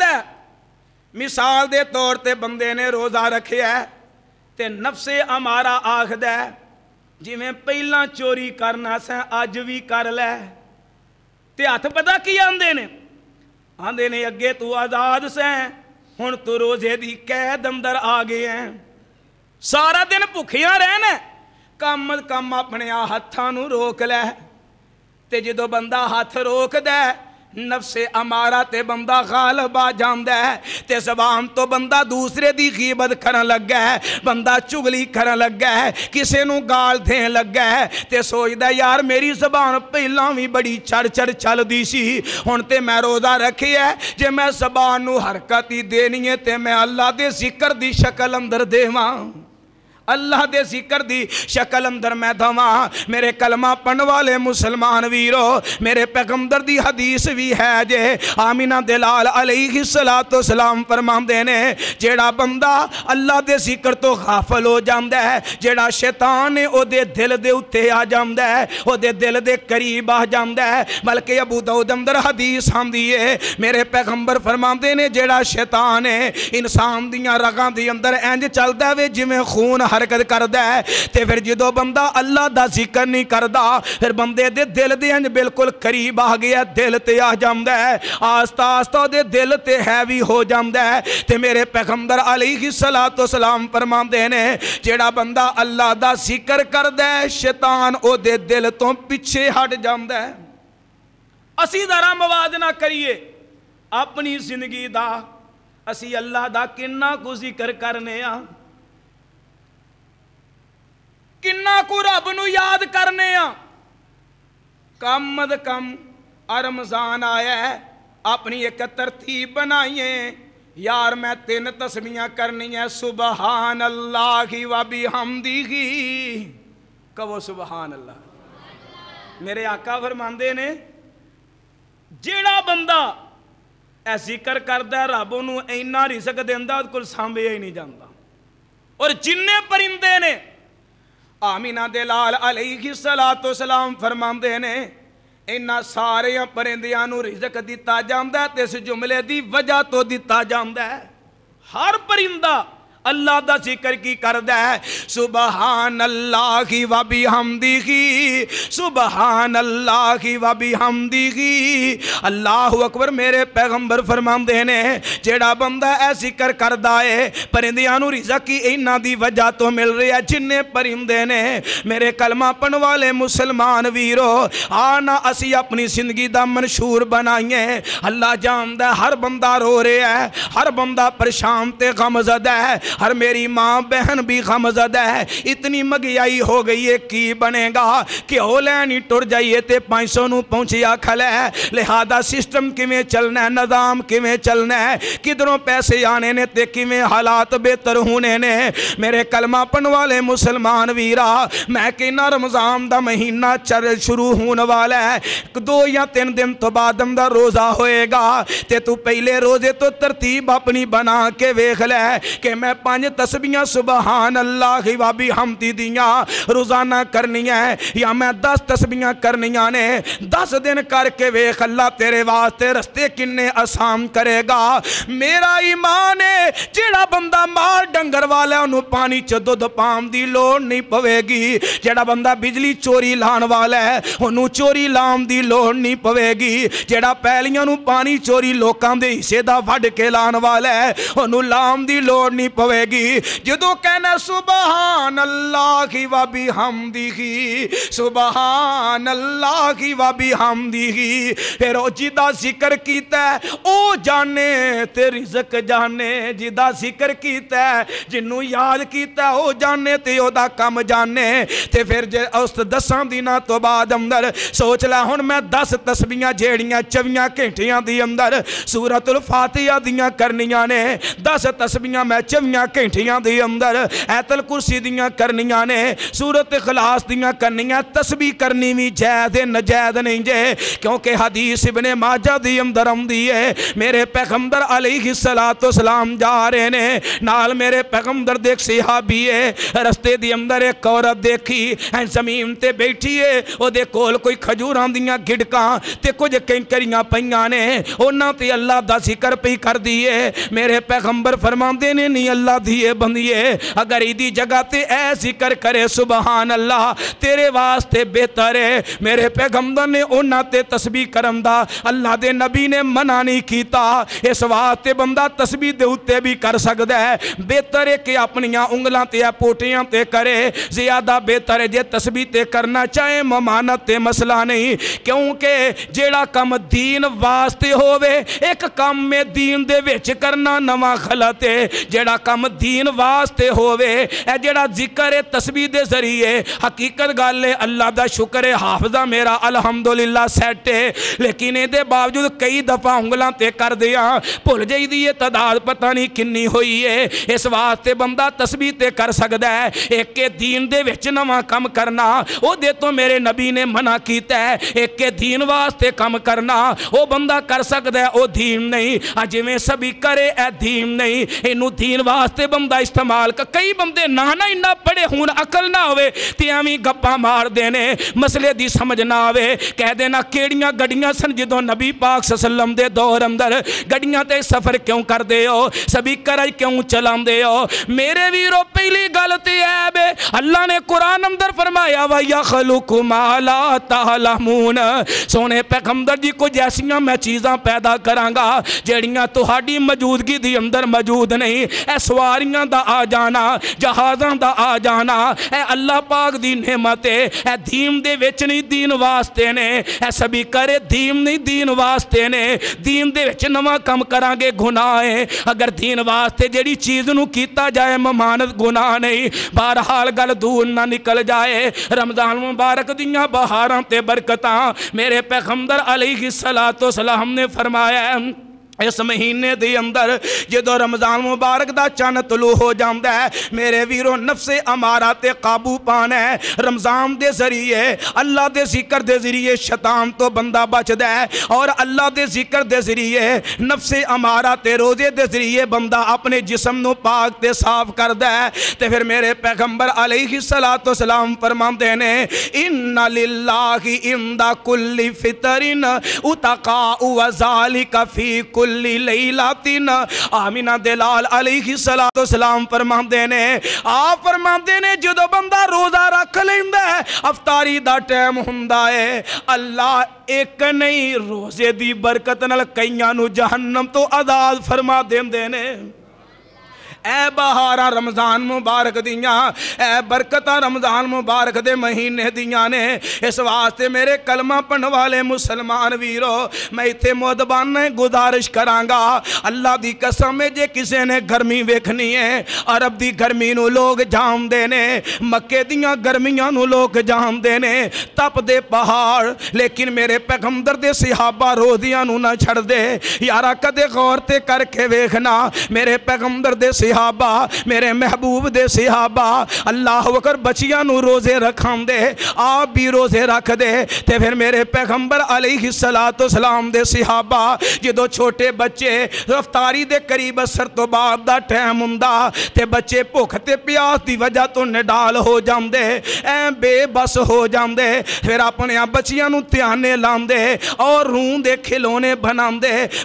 मिसाल दे तौर ते बंदे ने रोज़ा रखिया ते नफसे अमारा आखद जिमें पहला चोरी करना सें अज भी कर लै ते हथ पता की आंदे ने आंदे ने अगे तू आज़ाद सें ਹੁਣ ਤੂੰ ਰੋਜ਼ੇ ਦੀ ਕੈਦ ਅੰਦਰ ਆ ਗਏ ਐ ਸਾਰਾ ਦਿਨ ਭੁੱਖਿਆਂ ਰਹਿਣਾ ਕੰਮ ਕੰਮ ਆਪਣੇ ਆ ਹੱਥਾਂ ਨੂੰ ਰੋਕ ਲੈ ਤੇ ਜਦੋਂ ਬੰਦਾ ਹੱਥ ਰੋਕਦਾ ਨਫਸੇ ਅਮਾਰਾ ਤੇ ਬੰਦਾ ਗਾਲਬਾ ਜਾਂਦਾ ਹੈ ਤੇ ਜ਼ਬਾਨ ਤੋਂ ਬੰਦਾ ਦੂਸਰੇ ਦੀ ਗੀਬਤ ਕਰਨ ਲੱਗਾ ਹੈ ਬੰਦਾ ਚੁਗਲੀ ਕਰਨ ਲੱਗਾ ਹੈ ਕਿਸੇ ਨੂੰ ਗਾਲ ਦੇਣ ਲੱਗਾ ਹੈ ਤੇ ਸੋਚਦਾ ਯਾਰ ਮੇਰੀ ਜ਼ਬਾਨ ਪਹਿਲਾਂ ਵੀ ਬੜੀ ਛੜ ਛੜ ਚੱਲਦੀ ਸੀ ਹੁਣ ਤੇ ਮੈਂ ਰੋਜ਼ਾ ਰੱਖਿਆ ਜੇ ਮੈਂ ਜ਼ਬਾਨ ਨੂੰ ਹਰਕਤ ਹੀ ਦੇਣੀ ਹੈ ਤੇ ਮੈਂ ਅੱਲਾ ਦੇ ਜ਼ਿਕਰ ਦੀ ਸ਼ਕਲ ਅੰਦਰ ਦੇਵਾਂ अल्लाह दे जिक्र दी शकल अंदर मैं दवा मेरे कलमा पढ़ वाले मुसलमान वीरो मेरे पैगंबर दी हदीस भी है जे आमिना दिलाल अलही सला तो सलाम फरमाते ने जेड़ा बंदा अल्लाह दे जिक्र तो गाफल हो जाता है जेड़ा शैतान है ओदे दिल दे उत्ते आ जाता है ओदे दिल दे करीब आ जाता है बल्कि अबू दाऊद अंदर हदीस आंदी है मेरे पैगंबर फरमाते ने जेड़ा शैतान है इंसान दियाँ रगां दे अंदर इंज चलता वे जिमें खून ਹਰਕਤ ਕਰਦਾ ਤੇ ਫਿਰ ਜਦੋਂ ਬੰਦਾ ਅੱਲਾ ਦਾ ਜ਼ਿਕਰ ਨਹੀਂ ਕਰਦਾ ਫਿਰ ਬੰਦੇ ਦੇ ਦਿਲ ਦੇ ਅੰਜ ਬਿਲਕੁਲ ਕਰੀਬ ਆ ਗਿਆ ਦਿਲ ਤੇ ਆ ਜਾਂਦਾ ਹੈ ਆਸਤਾ ਆਸਤਾ ਉਹਦੇ ਦਿਲ ਤੇ ਹੈਵੀ ਹੋ ਜਾਂਦਾ ਹੈ ਤੇ ਮੇਰੇ ਪੈਗੰਬਰ ਅਲੀਹ ਸਲਾਤੋ ਸਲਾਮ ਫਰਮਾਉਂਦੇ ਨੇ ਜਿਹੜਾ ਬੰਦਾ ਅੱਲਾ ਦਾ ਜ਼ਿਕਰ ਕਰਦਾ ਹੈ ਸ਼ੈਤਾਨ ਉਹਦੇ ਦਿਲ ਤੋਂ ਪਿੱਛੇ ਹਟ ਜਾਂਦਾ ਹੈ ਅਸੀਂ ਜ਼ਰਾ ਮਵਾਜ਼ਨਾ ਕਰੀਏ ਆਪਣੀ ਜ਼ਿੰਦਗੀ ਦਾ ਅਸੀਂ ਅੱਲਾ ਦਾ ਕਿੰਨਾ ਕੁ ਜ਼ਿਕਰ ਕਰਨੇ ਆ ਕਿੰਨਾ ਕੁ ਰੱਬ ਨੂੰ ਯਾਦ ਕਰਨੇ ਆ ਕੰਮ ਦ ਕੰਮ ਆ ਰਮਜ਼ਾਨ ਆਇਆ ਆਪਣੀ ਇੱਕ ਤਰਤੀਬ ਬਣਾਈਏ ਯਾਰ ਮੈਂ ਤਿੰਨ ਤਸਬੀਹਾਂ ਕਰਨੀਆਂ ਸੁਭਾਨ ਅੱਲਾਹੀ ਵਾ ਹੀ ਕਹੋ ਸੁਭਾਨ ਅੱਲਾਹ ਮੇਰੇ ਆਕਾ ਫਰਮਾਉਂਦੇ ਨੇ ਜਿਹੜਾ ਬੰਦਾ ਐ ਜ਼ਿਕਰ ਕਰਦਾ ਰੱਬ ਉਹਨੂੰ ਇੰਨਾ ਰਿਜ਼ਕ ਦਿੰਦਾ ਉਹਦੇ ਕੋਲ ਸਾਂਭਿਆ ਹੀ ਨਹੀਂ ਜਾਂਦਾ ਔਰ ਜਿੰਨੇ ਪਰਿੰਦੇ ਨੇ आमिना दलाल अलैहि सलातो सलाम फरमाते ने इन्ना सारिया परिंदियां रिजक दिता जाता है इस जुमले की वजह तो दिता जाता है हर परिंदा अल्लाह का जिक्र की करद दुबहान अल्लाह की वाबी हम दिखी सुबहान अल्लाह की वाबी हम दिखी अल्लाह अकबर मेरे पैगंबर फरमाते ने जोड़ा बंदा है जिक्र करता है परिंदा रिजा की इन्हों की वजह तो मिल रही है जिन्हें परिंदे ने मेरे कलमा पढ़ वाले मुसलमान वीरो आ ना असी अपनी जिंदगी का मनशूर बनाइए अल्लाह जानता हर बंदा रो रहा है हर बंदा परेशान तो गमजद है हर मेरी माँ बहन भी खमजद है इतनी महंगाई हो गई है की बनेगा घ्यो लैनी टुर जाइए तो पाँच सौ न पहुँचिया खल है लिहाजा सिस्टम किमें चलना है निजाम किमें चलना है किधरों पैसे आने ने तो किमें हालात बेहतर होने ने मेरे कलमा पन वाले मुसलमान वीरा मैं कहना रमजान का महीना चल शुरू होने वाला है दो या तीन दिन तो बाद रोज़ा होएगा तो तू पहले रोजे तो तरतीब अपनी बना के वेख लै कि मैं पांच तस्बियां सुबहान अल्लाह हिवाबी हमती दियाँ रोज़ाना करनी है या मैं दस तस्बियां करनिया ने दस दिन करके वेख अल्लाह तेरे वास्ते रस्ते किन्ने आसाम करेगा मेरा ईमान है जोड़ा बंदा माल डंगर वाला पानी च दुध पाम की लड़ नहीं पवेगी जोड़ा बंदा बिजली चोरी लाने वाला है ओनू चोरी लाम की लड़ नहीं पवेगी जोड़ा पैलियां पानी चोरी लोगों के हिस्से का के लाने वाला है ओनू लाम की लड़ नहीं पवे ਹੋਏਗੀ ਜਦੋਂ ਕਹਿਣਾ ਸੁਭਾਨ ਅੱਲਾਹ ਵਾ ਹੀ ਸੁਭਾਨ ਅੱਲਾਹ ਵਾ ਹੀ ਫਿਰ ਉਹ ਜਿਹਦਾ ਜ਼ਿਕਰ ਕੀਤਾ ਉਹ ਜਾਣੇ ਤੇ ਰਿਜ਼ਕ ਜਾਣੇ ਜਿਹਦਾ ਜ਼ਿਕਰ ਕੀਤਾ ਜਿੰਨੂੰ ਯਾਦ ਕੀਤਾ ਉਹ ਜਾਣੇ ਤੇ ਉਹਦਾ ਕੰਮ ਜਾਣੇ ਤੇ ਫਿਰ ਜੇ ਉਸ 10 ਦਿਨਾਂ ਤੋਂ ਬਾਅਦ ਅੰਦਰ ਸੋਚ ਲੈ ਹੁਣ ਮੈਂ 10 ਤਸਬੀਹਾਂ ਜਿਹੜੀਆਂ 24 ਘੰਟਿਆਂ ਦੀ ਅੰਦਰ ਸੂਰਤੁਲ ਫਾਤਿਹਾ ਦੀਆਂ ਕਰਨੀਆਂ ਨੇ 10 ਤਸਬੀਹਾਂ ਮੈਂ दियाँ घंटिया के अंदर ऐतल कुर्सी दियाँ करनिया ने सूरत खलास दियाँ करनिया तस्बी करनी भी जायद नजायद नहीं जे क्योंकि हदीस इबने माजा दी अंदर आँदी है मेरे पैगंबर अली सलाह तो सलाम जा रहे ने नाल मेरे पैगंबर देख सिहाबी है रस्ते के अंदर एक औरत देखी है जमीन पर बैठी है वो कोल कोई खजूर दियाँ गिड़क तो कुछ कैंकरियाँ पई ने उन्होंने अल्लाह का जिक्र पी कर दी है मेरे पैगंबर फरमाते ने नहीं अल्लाह अल्लाह दिए बंदिए अगर ईदी जगह ते ऐसी जिक्र करे सुबहान अल्लाह तेरे वास्ते बेहतर है मेरे पैगंबर ने उन्होंने तस्बी करम दा अल्लाह दे नबी ने मना नहीं किया इस वास्ते बंदा तस्बी दे उत्ते भी कर सकता है बेहतर है कि अपन उंगलों ते पोटियां ते करे ज़्यादा बेहतर है जे तस्बी ते करना चाहे ममानत ते मसला नहीं क्योंकि जेड़ा कम दीन वास्ते होवे एक कम में दीन दे विच करना नवा गलत है जेड़ा ਕੰਮ دین ਵਾਸਤੇ ਹੋਵੇ ਇਹ ਜਿਹੜਾ ਜ਼ਿਕਰ ਹੈ ਤਸਬੀਹ ਦੇ ਜ਼ਰੀਏ ਹਕੀਕਤ ਗੱਲ ਹੈ ਅੱਲਾ ਦਾ ਸ਼ੁਕਰ ਹੈ ਹਾਫਜ਼ਾ ਮੇਰਾ ਅਲਹਮਦੁਲਿਲਾ ਸੈਟ ਹੈ ਲੇਕਿਨ ਇਹਦੇ ਬਾਵਜੂਦ ਕਈ ਦਫਾ ਉਂਗਲਾਂ ਤੇ ਕਰਦੇ ਆ ਭੁੱਲ ਜਾਈਦੀ ਹੈ ਤਦਾਦ ਪਤਾ ਨਹੀਂ ਕਿੰਨੀ ਹੋਈ ਹੈ ਇਸ ਵਾਸਤੇ ਬੰਦਾ ਤਸਬੀਹ ਤੇ ਕਰ ਸਕਦਾ ਹੈ ਇੱਕ ਇਹ دین ਦੇ ਵਿੱਚ ਨਵਾਂ ਕੰਮ ਕਰਨਾ ਉਹਦੇ ਤੋਂ ਮੇਰੇ ਨਬੀ ਨੇ ਮਨਾ ਕੀਤਾ ਹੈ ਇੱਕ ਇਹ دین ਵਾਸਤੇ ਕੰਮ ਕਰਨਾ ਉਹ ਬੰਦਾ ਕਰ ਸਕਦਾ ਹੈ ਉਹ دین ਨਹੀਂ ਆ ਜਿਵੇਂ ਸਭੀ ਕਰੇ ਇਹ دین ਨਹੀਂ ਇਹਨੂੰ دین ਵਾਸਤੇ ਵਾਸਤੇ ਬੰਬ ਦਾ ਇਸਤੇਮਾਲ ਕਰ ਕਈ ਬੰਦੇ ਨਾ ਨਾ ਇੰਨਾ ਪੜੇ ਹੋਣ ਅਕਲ ਨਾ ਹੋਵੇ ਤੇ ਐਵੇਂ ਗੱਪਾਂ ਮਾਰਦੇ ਨੇ ਮਸਲੇ ਦੀ ਸਮਝ ਨਾ ਆਵੇ ਕਹਿ ਦੇਣਾ ਕਿਹੜੀਆਂ ਗੱਡੀਆਂ ਸਨ ਜਦੋਂ ਨਬੀ ਪਾਕ ਸੱਲਮ ਦੇ ਦੌਰ ਅੰਦਰ ਗੱਡੀਆਂ ਤੇ ਸਫ਼ਰ ਕਿਉਂ ਕਰਦੇ ਹੋ ਸਬੀਕਰ ਕਿਉਂ ਚਲਾਉਂਦੇ ਹੋ ਮੇਰੇ ਵੀਰੋ ਪਹਿਲੀ ਗੱਲ ਤੇ ਐ ਬੇ ਅੱਲਾ ਨੇ ਕੁਰਾਨ ਅੰਦਰ ਫਰਮਾਇਆ ਵਾ ਯਖਲੁਕੁ ਮਾ ਲਾ ਤਾਲਮੂਨ ਸੋਹਣੇ ਪੈਗੰਬਰ ਜੀ ਕੁਝ ਐਸੀਆਂ ਮੈਂ ਚੀਜ਼ਾਂ ਪੈਦਾ ਕਰਾਂਗਾ ਜਿਹੜੀਆਂ ਤੁਹਾਡੀ ਮੌਜੂਦਗੀ ਦੇ ਅੰਦਰ ਮੌਜੂਦ ਨਹੀਂ ਐ सवारियां का आ जाना जहाज़ों का आ जाना ए अल्लाह पाक की नेमत है ए दे दीन वास्ते ने ए स्पीकर दीन नहीं दीन वास्ते ने दीन दे नवा कम करा गुनाह है अगर दीन वास्ते जेड़ी चीज़ नू कीता जाए ममानत गुनाह नहीं बहरहाल गल दूर ना निकल जाए रमजान मुबारक दियाँ बहारा ते बरकत मेरे पैगंबर अली की सलाह तो सलाम ने फरमाया इस महीने के अंदर जो रमज़ान मुबारक का चन तुलू हो जाता है मेरे वीरों नफसे अमारा ते काबू पाना है रमज़ान के जरिए अल्लाह के जिक्र के जरिए शतान तो बंदा बचद और अल्लाह के जिक्र के जरिए नफसे अमारा ते रोजे के जरिए बंदा अपने जिसम पाक ते साफ करद तो फिर मेरे पैगंबर अले ही सलाह तो सलाम फरमाते ने इन लीला ही इन फितरिन उतका उजाली कफी कु कुल्ली लई लातिन आमिना दलाल अली सलाम फरमाते ने आ फरमाते ने जो बंदा रोज़ा रख लेंदा है अफतारी दा टाइम हुंदा है अल्लाह एक नहीं रोज़े दी बरकत नाल कईयां कई जहन्नम तो आजाद फरमा देंदे ने ऐ बहारा रमज़ान मुबारक दियाँ ऐ बरकत रमज़ान मुबारक दे महीने दियाँ ने इस वास्ते मेरे कलमा पढ़ने वाले मुसलमान वीरो मैं इतने मोदबान गुजारिश करांगा अल्लाह की कसम जे किसी ने गर्मी वेखनी है अरब की गर्मी नू लोग जाम देने मक्के दर्मिया गर्मियां नू लोग जाम देने तप पहाड़ लेकिन मेरे पैगंबर दे सिहाबा रोदियां ना छड़ दे यारा कदे गौर ते करके वेखना मेरे पैगंबर दे सिहा सिहाबा मेरे महबूब दे सिहाबा अल्लाह वकर बच्चिया रोज़े रखाम दे आप भी रोज़े रख दे ते फिर मेरे पैगंबर अलही सलात सलाम दे सिहाबा जो छोटे बच्चे रफ्तारी दे करीब असर तो बाद का टाइम हों बच्चे भुख ते प्यास की वजह तो निडाल हो जाते ऐ बेबस हो जाते फिर अपने बच्चिया त्याने लाते और रूह के खिलौने बना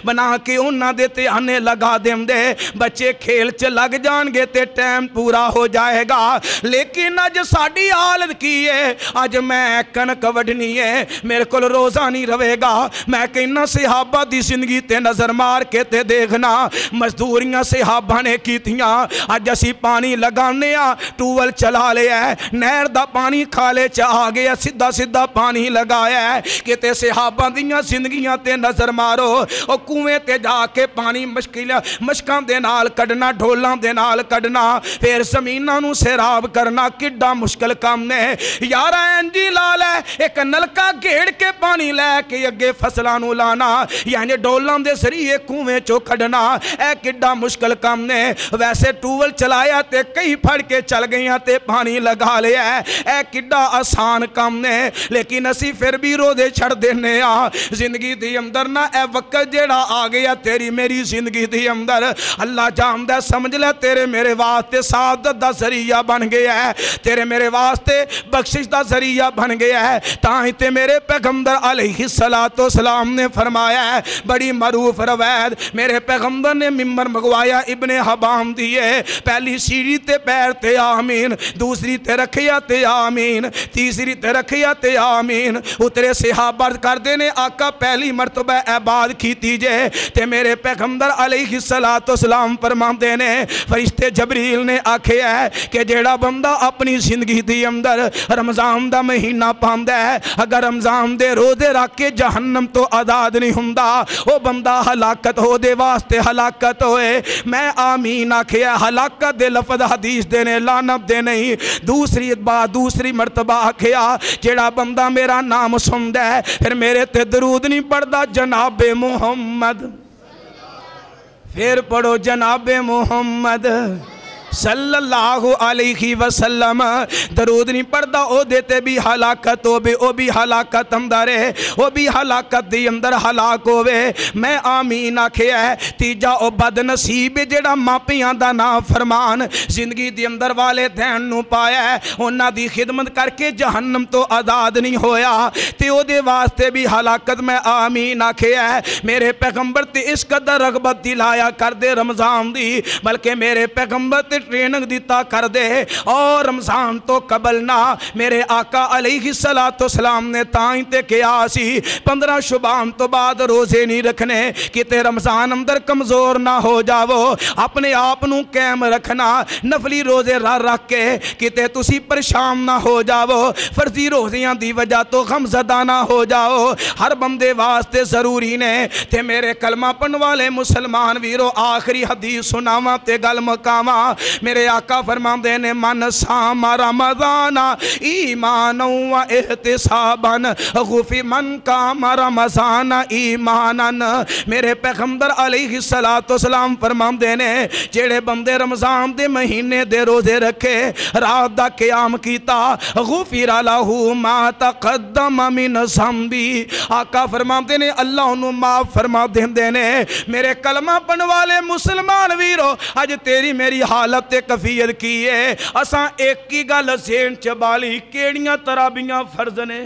बना के उन्होंने त्याने लगा देंगे बच्चे खेल चला लग जाएंगे तो टाइम पूरा हो जाएगा लेकिन अज साड़ी हालत की है अज मैं कनक वढ़नी है मेरे को रोज़ा नहीं रहेगा मैं कहना सिहाबा की जिंदगी नज़र मार के ते देखना मजदूरियां सिहाबा ने कीतियां अज असी पानी लगाने टूवल चला लिया नहर का पानी खाले च आ गया सीधा सीधा पानी लगाया कितने सिहाबा दिंदगी ते नज़र मारो और कुएं ते जाके पानी मुश्किल मशकों के नाल कड़ना ढोला ਹੱਥਾਂ ਦੇ ਨਾਲ ਕੱਢਣਾ ਫੇਰ ਜ਼ਮੀਨਾਂ ਨੂੰ ਸੇਰਾਬ ਕਰਨਾ ਕਿੱਡਾ ਮੁਸ਼ਕਲ ਕੰਮ ਹੈ ਯਾਰਾ ਐਂਜੀ ਲਾ ਲੈ ਇੱਕ ਨਲਕਾ ਘੇੜ ਕੇ ਪਾਣੀ ਲੈ ਕੇ ਅੱਗੇ ਫਸਲਾਂ ਨੂੰ ਲਾਣਾ ਯਾਨੀ ਡੋਲਾਂ ਦੇ ਸਰੀਏ ਕੂਵੇਂ ਚੋਂ ਕੱਢਣਾ ਇਹ ਕਿੱਡਾ ਮੁਸ਼ਕਲ ਕੰਮ ਨੇ ਵੈਸੇ ਟੂਵਲ ਚਲਾਇਆ ਤੇ ਕਈ ਫੜ ਕੇ ਚਲ ਗਈਆਂ ਤੇ ਪਾਣੀ ਲਗਾ ਲਿਆ ਇਹ ਕਿੱਡਾ ਆਸਾਨ ਕੰਮ ਨੇ ਲੇਕਿਨ ਅਸੀਂ ਫਿਰ ਵੀ ਰੋਦੇ ਛੱਡ ਦਿੰਨੇ ਆ ਜ਼ਿੰਦਗੀ ਦੇ ਅੰਦਰ ਨਾ ਇਹ ਵਕਤ ਜਿਹੜਾ ਆ ਗਿਆ ਤੇਰੀ ਮੇਰੀ ਜ਼ਿੰਦਗੀ ਦੇ ਅੰਦਰ ਅੱਲਾ ਜਾਣਦਾ ਸਮਝ जिसलै तेरे मेरे वास्ते सादत का जरिया बन गया है तेरे मेरे वास्ते बख्शिश का जरिया बन गया है ताही तो मेरे पैगंबर अलही सला तो सलाम ने फरमाया है बड़ी मरूफ रवैद मेरे पैगंबर ने मिम्बर मंगवाया इबन हबाम दिए पहली सीढ़ी ते पैर ते आमीन दूसरी ते रखिया ते आमीन तीसरी ते रखिया ते आमीन उतरे सिहाबा करते ने आका पहली मरतबा आबाद की जे ते मेरे पैगंबर अलही सला तो सलाम फरमाते ने ने फरिश्ते जबरील ने आख्या है कि जोड़ा बंदा अपनी जिंदगी के अंदर रमज़ान का महीना पाता अगर रमज़ान के रोजे रख के जहन्नम तो आज़ाद नहीं हों बंदा हलाकत हो दे वास्ते हलाकत होए मैं आमीन आख्या हलाकत दे लफज हदीस देने लानब दे नहीं दूसरी बात दूसरी मरतबा आख्या जोड़ा बंदा मेरा नाम सुन है फिर मेरे ते दरूद नहीं पढ़ता जनाबे मुहम्मद फिर पढ़ो जनाब मोहम्मद दरूद नहीं पढ़ता भी हलाकत हो भी आख्या मापिया का ना फरमान पाया उन्होंने खिदमत करके जहनम तो आज़ाद नहीं होया तो भी हलाकत मैं आमीन आख्या है मेरे पैगंबर ते इस कदर रगबत दिलाया कर दे रमजान दी बल्कि मेरे पैगंबर ट्रेनिंग दिता कर दे और रमजान तो कबल ना मेरे आका अली सलाह तो सलाम ने ताई तो किया पंद्रह शुभान तो बाद रोजे नहीं रखने कि रमजान अंदर कमजोर ना हो जावो अपने आप न कैम रखना नफली रोजे रख रख के कितने तुम परेशान ना हो जावो फर्जी रोजिया की वजह तो गमजदा ना हो जाओ हर बंदे वास्ते जरूरी ने ते मेरे कलमा पढ़ने वाले मुसलमान भीरों आखिरी हदीस सुनावा ते गल मकावा मेरे आका फरमाते ने मन ई रमजाना एहते साबन गुफी मन काम रमजाना ईमानन मेरे पैगंबर अली सला तो सलाम फरमाते ने जेड़े बंदे रमजान के महीने दे रोजे रखे रात का क्याम किया गुफिरा माता कदम तकदम मिन संबी आका फरमाते ने अल्लाह माफ फरमा देंदे ने मेरे कलमा पढ़ वाले मुसलमान वीरो अज तेरी मेरी हालत ते कफीयत की है असा एक ही गल सेन च बाली केड़िया तराबियां फर्ज ने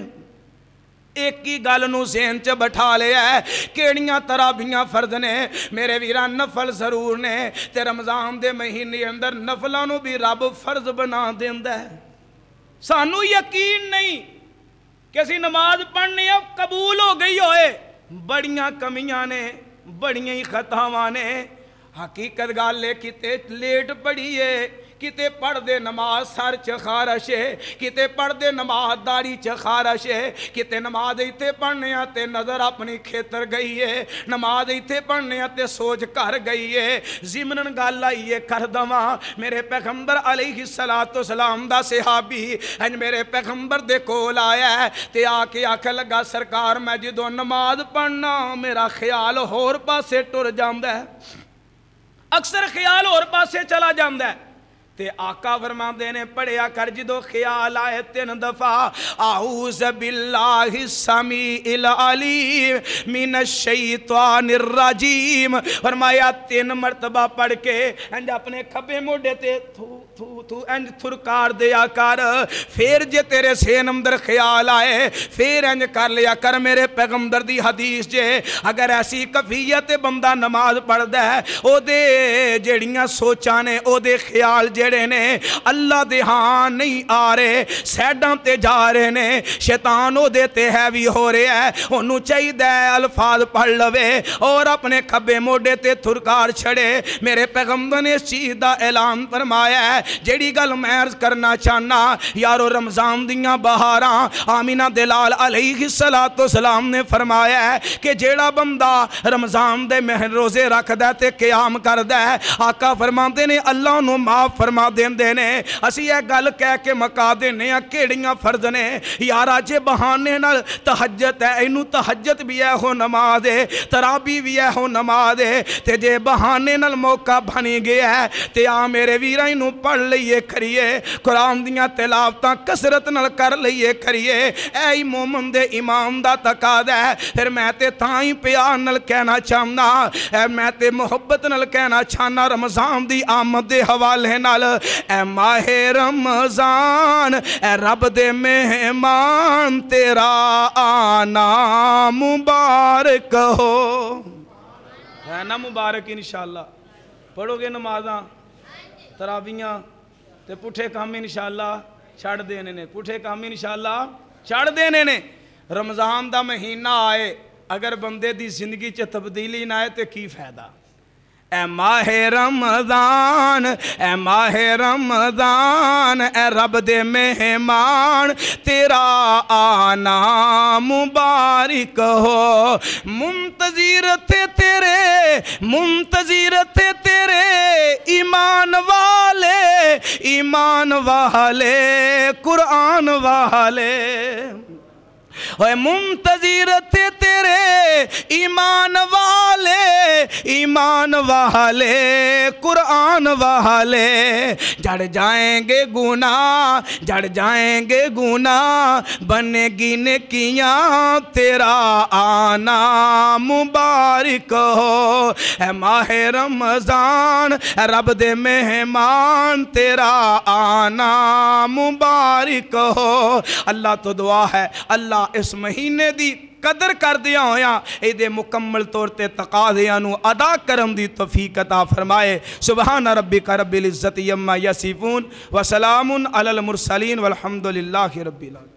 एक ही गल सेन च बिठा लिया है कि तराबियां फर्ज ने मेरे वीर नफल जरूर ने तो रमजान के महीने अंदर नफलों भी रब फर्ज बना देंदा है सानू यकीन नहीं कि असी नमाज पढ़ने कबूल हो गई होए बड़िया कमिया ने बड़िया ही खतावान ने हकीकत गल किते लेट पढ़िए किते पढ़ते नमाज सर च खारश है किते पढ़ते नमाज दाड़ी च खारश है किते नमाज इतने पढ़ने ते नज़र अपनी खेतर गई है नमाज इतने पढ़ने ते सोच घर गई है जिमरन गल आई है कर दवा मेरे पैगंबर ही सलाह तो सलाम का सिहाबी अज मेरे पैगंबर दे कोल आया है आके आख लगा सरकार मैं जो नमाज पढ़ना मेरा ख्याल होर पासे टुर जाता है ਅਕਸਰ ਖਿਆਲ ਹੋਰ ਪਾਸੇ ਚਲਾ ਜਾਂਦਾ ਹੈ ते आका वर्मा ने पढ़िया कर जो ख्याल आए तीन दफा आऊज बिल्लाह समी इल अलीम मिन शैतान फरमाया तीन मरतबा पढ़ के एंड अपने खब्बे मोढ़े ते थू थू थू एंड थुरकार दिया कर फिर जे तेरे सेन अंदर ख्याल आए फिर इंज कर लिया कर मेरे पैगम्बर दी हदीस जे अगर ऐसी कफीयत बंदा नमाज पढ़ता है ओदे सोचा ने ख्याल जे जड़े ने अल्लाह के हाँ नहीं आ रहे सैडा ते जा रहे ने शैतान वो भी हो रहा है ओनू चाहिए अल्फाज पढ़ लवे और अपने खब्बे मोडे ते थुरकार छड़े मेरे पैगंबर ने इस चीज़ का ऐलान फरमाया है जी गल मैं अर्ज करना चाहना यारो रमजान दियाँ बहारा आमिना दलाल अलही सला तो सलाम ने फरमाया है कि जेड़ा बंदा रमजान दे मह रोजे रखद तो क्याम करद आका फरमाते ने अल्लाह माफ फरमा ਫਰਮਾ ਦਿੰਦੇ ਨੇ ਅਸੀਂ ਇਹ ਗੱਲ ਕਹਿ ਕੇ ਮਕਾ ਦਿੰਨੇ ਆ ਕਿਹੜੀਆਂ ਫਰਜ਼ ਨੇ ਯਾਰ ਅਜੇ ਬਹਾਨੇ ਨਾਲ ਤਹਜਤ ਹੈ ਇਹਨੂੰ ਤਹਜਤ ਵੀ ਹੈ ਹੋ ਨਮਾਜ਼ ਹੈ ਤਰਾਵੀ ਵੀ ਹੈ ਹੋ ਨਮਾਜ਼ ਹੈ ਤੇ ਜੇ ਬਹਾਨੇ ਨਾਲ ਮੌਕਾ ਬਣੀ ਗਿਆ ਤੇ ਆ ਮੇਰੇ ਵੀਰਾਂ ਇਹਨੂੰ ਪੜ ਲਈਏ ਕਰੀਏ ਕੁਰਾਨ ਦੀਆਂ ਤਿਲਾਵਤਾਂ ਕਸਰਤ ਨਾਲ ਕਰ ਲਈਏ ਕਰੀਏ ਐ ਹੀ ਮੂਮਨ ਦੇ ਇਮਾਮ ਦਾ ਤਕਾਜ਼ਾ ਹੈ ਫਿਰ ਮੈਂ ਤੇ ਤਾਂ ਹੀ ਪਿਆਰ ਨਾਲ ਕਹਿਣਾ ਚਾਹੁੰਦਾ ਐ ਮੈਂ ਤੇ ਮੁਹੱਬਤ ਨਾਲ ਕਹਿਣਾ ਚਾਹਨਾ ਰਮਜ਼ਾਨ ਦੀ ਆਮਦ ਦੇ ਹਵਾਲੇ ਨਾਲ ए माहे रमजान ए रब दे मेहमान तेरा आना मुबारक हो है ना मुबारक इनशाला पढ़ोगे नमाजा तरावियाँ तो पुठे काम शाला छड़ देने ने पुठे काम इनशाला छड़ देने ने रमजान का महीना आए अगर बंदे की जिंदगी च तब्दीली ना आए तो की फायदा ए माह रमजान ए माह रमदान ए रब दे मेहमान तेरा आना मुबारक हो मुंतजीर थे तेरे मुंतजीर थे तेरे ईमान वाले ईमान वाले कुरान वाले थे तेरे ईमान वाले ईमान वाले कुरान वाले जड़ जाएंगे गुना जड़ जाएंगे गुना बनेगी गिन किया तेरा आना मुबारक हो है माह रमजान रब दे मेहमान तेरा आना मुबारक हो अल्लाह तो दुआ है अल्लाह इस महीने की कदर करदिया होया ये मुकम्मल तौर पर तकाजया अदा कर की तोफीक अता फरमाए सुबहान रबी का रबी इज़्ज़त यम्मा यसीफून व वसलाम अलमुरसलीन वलहमदल रबी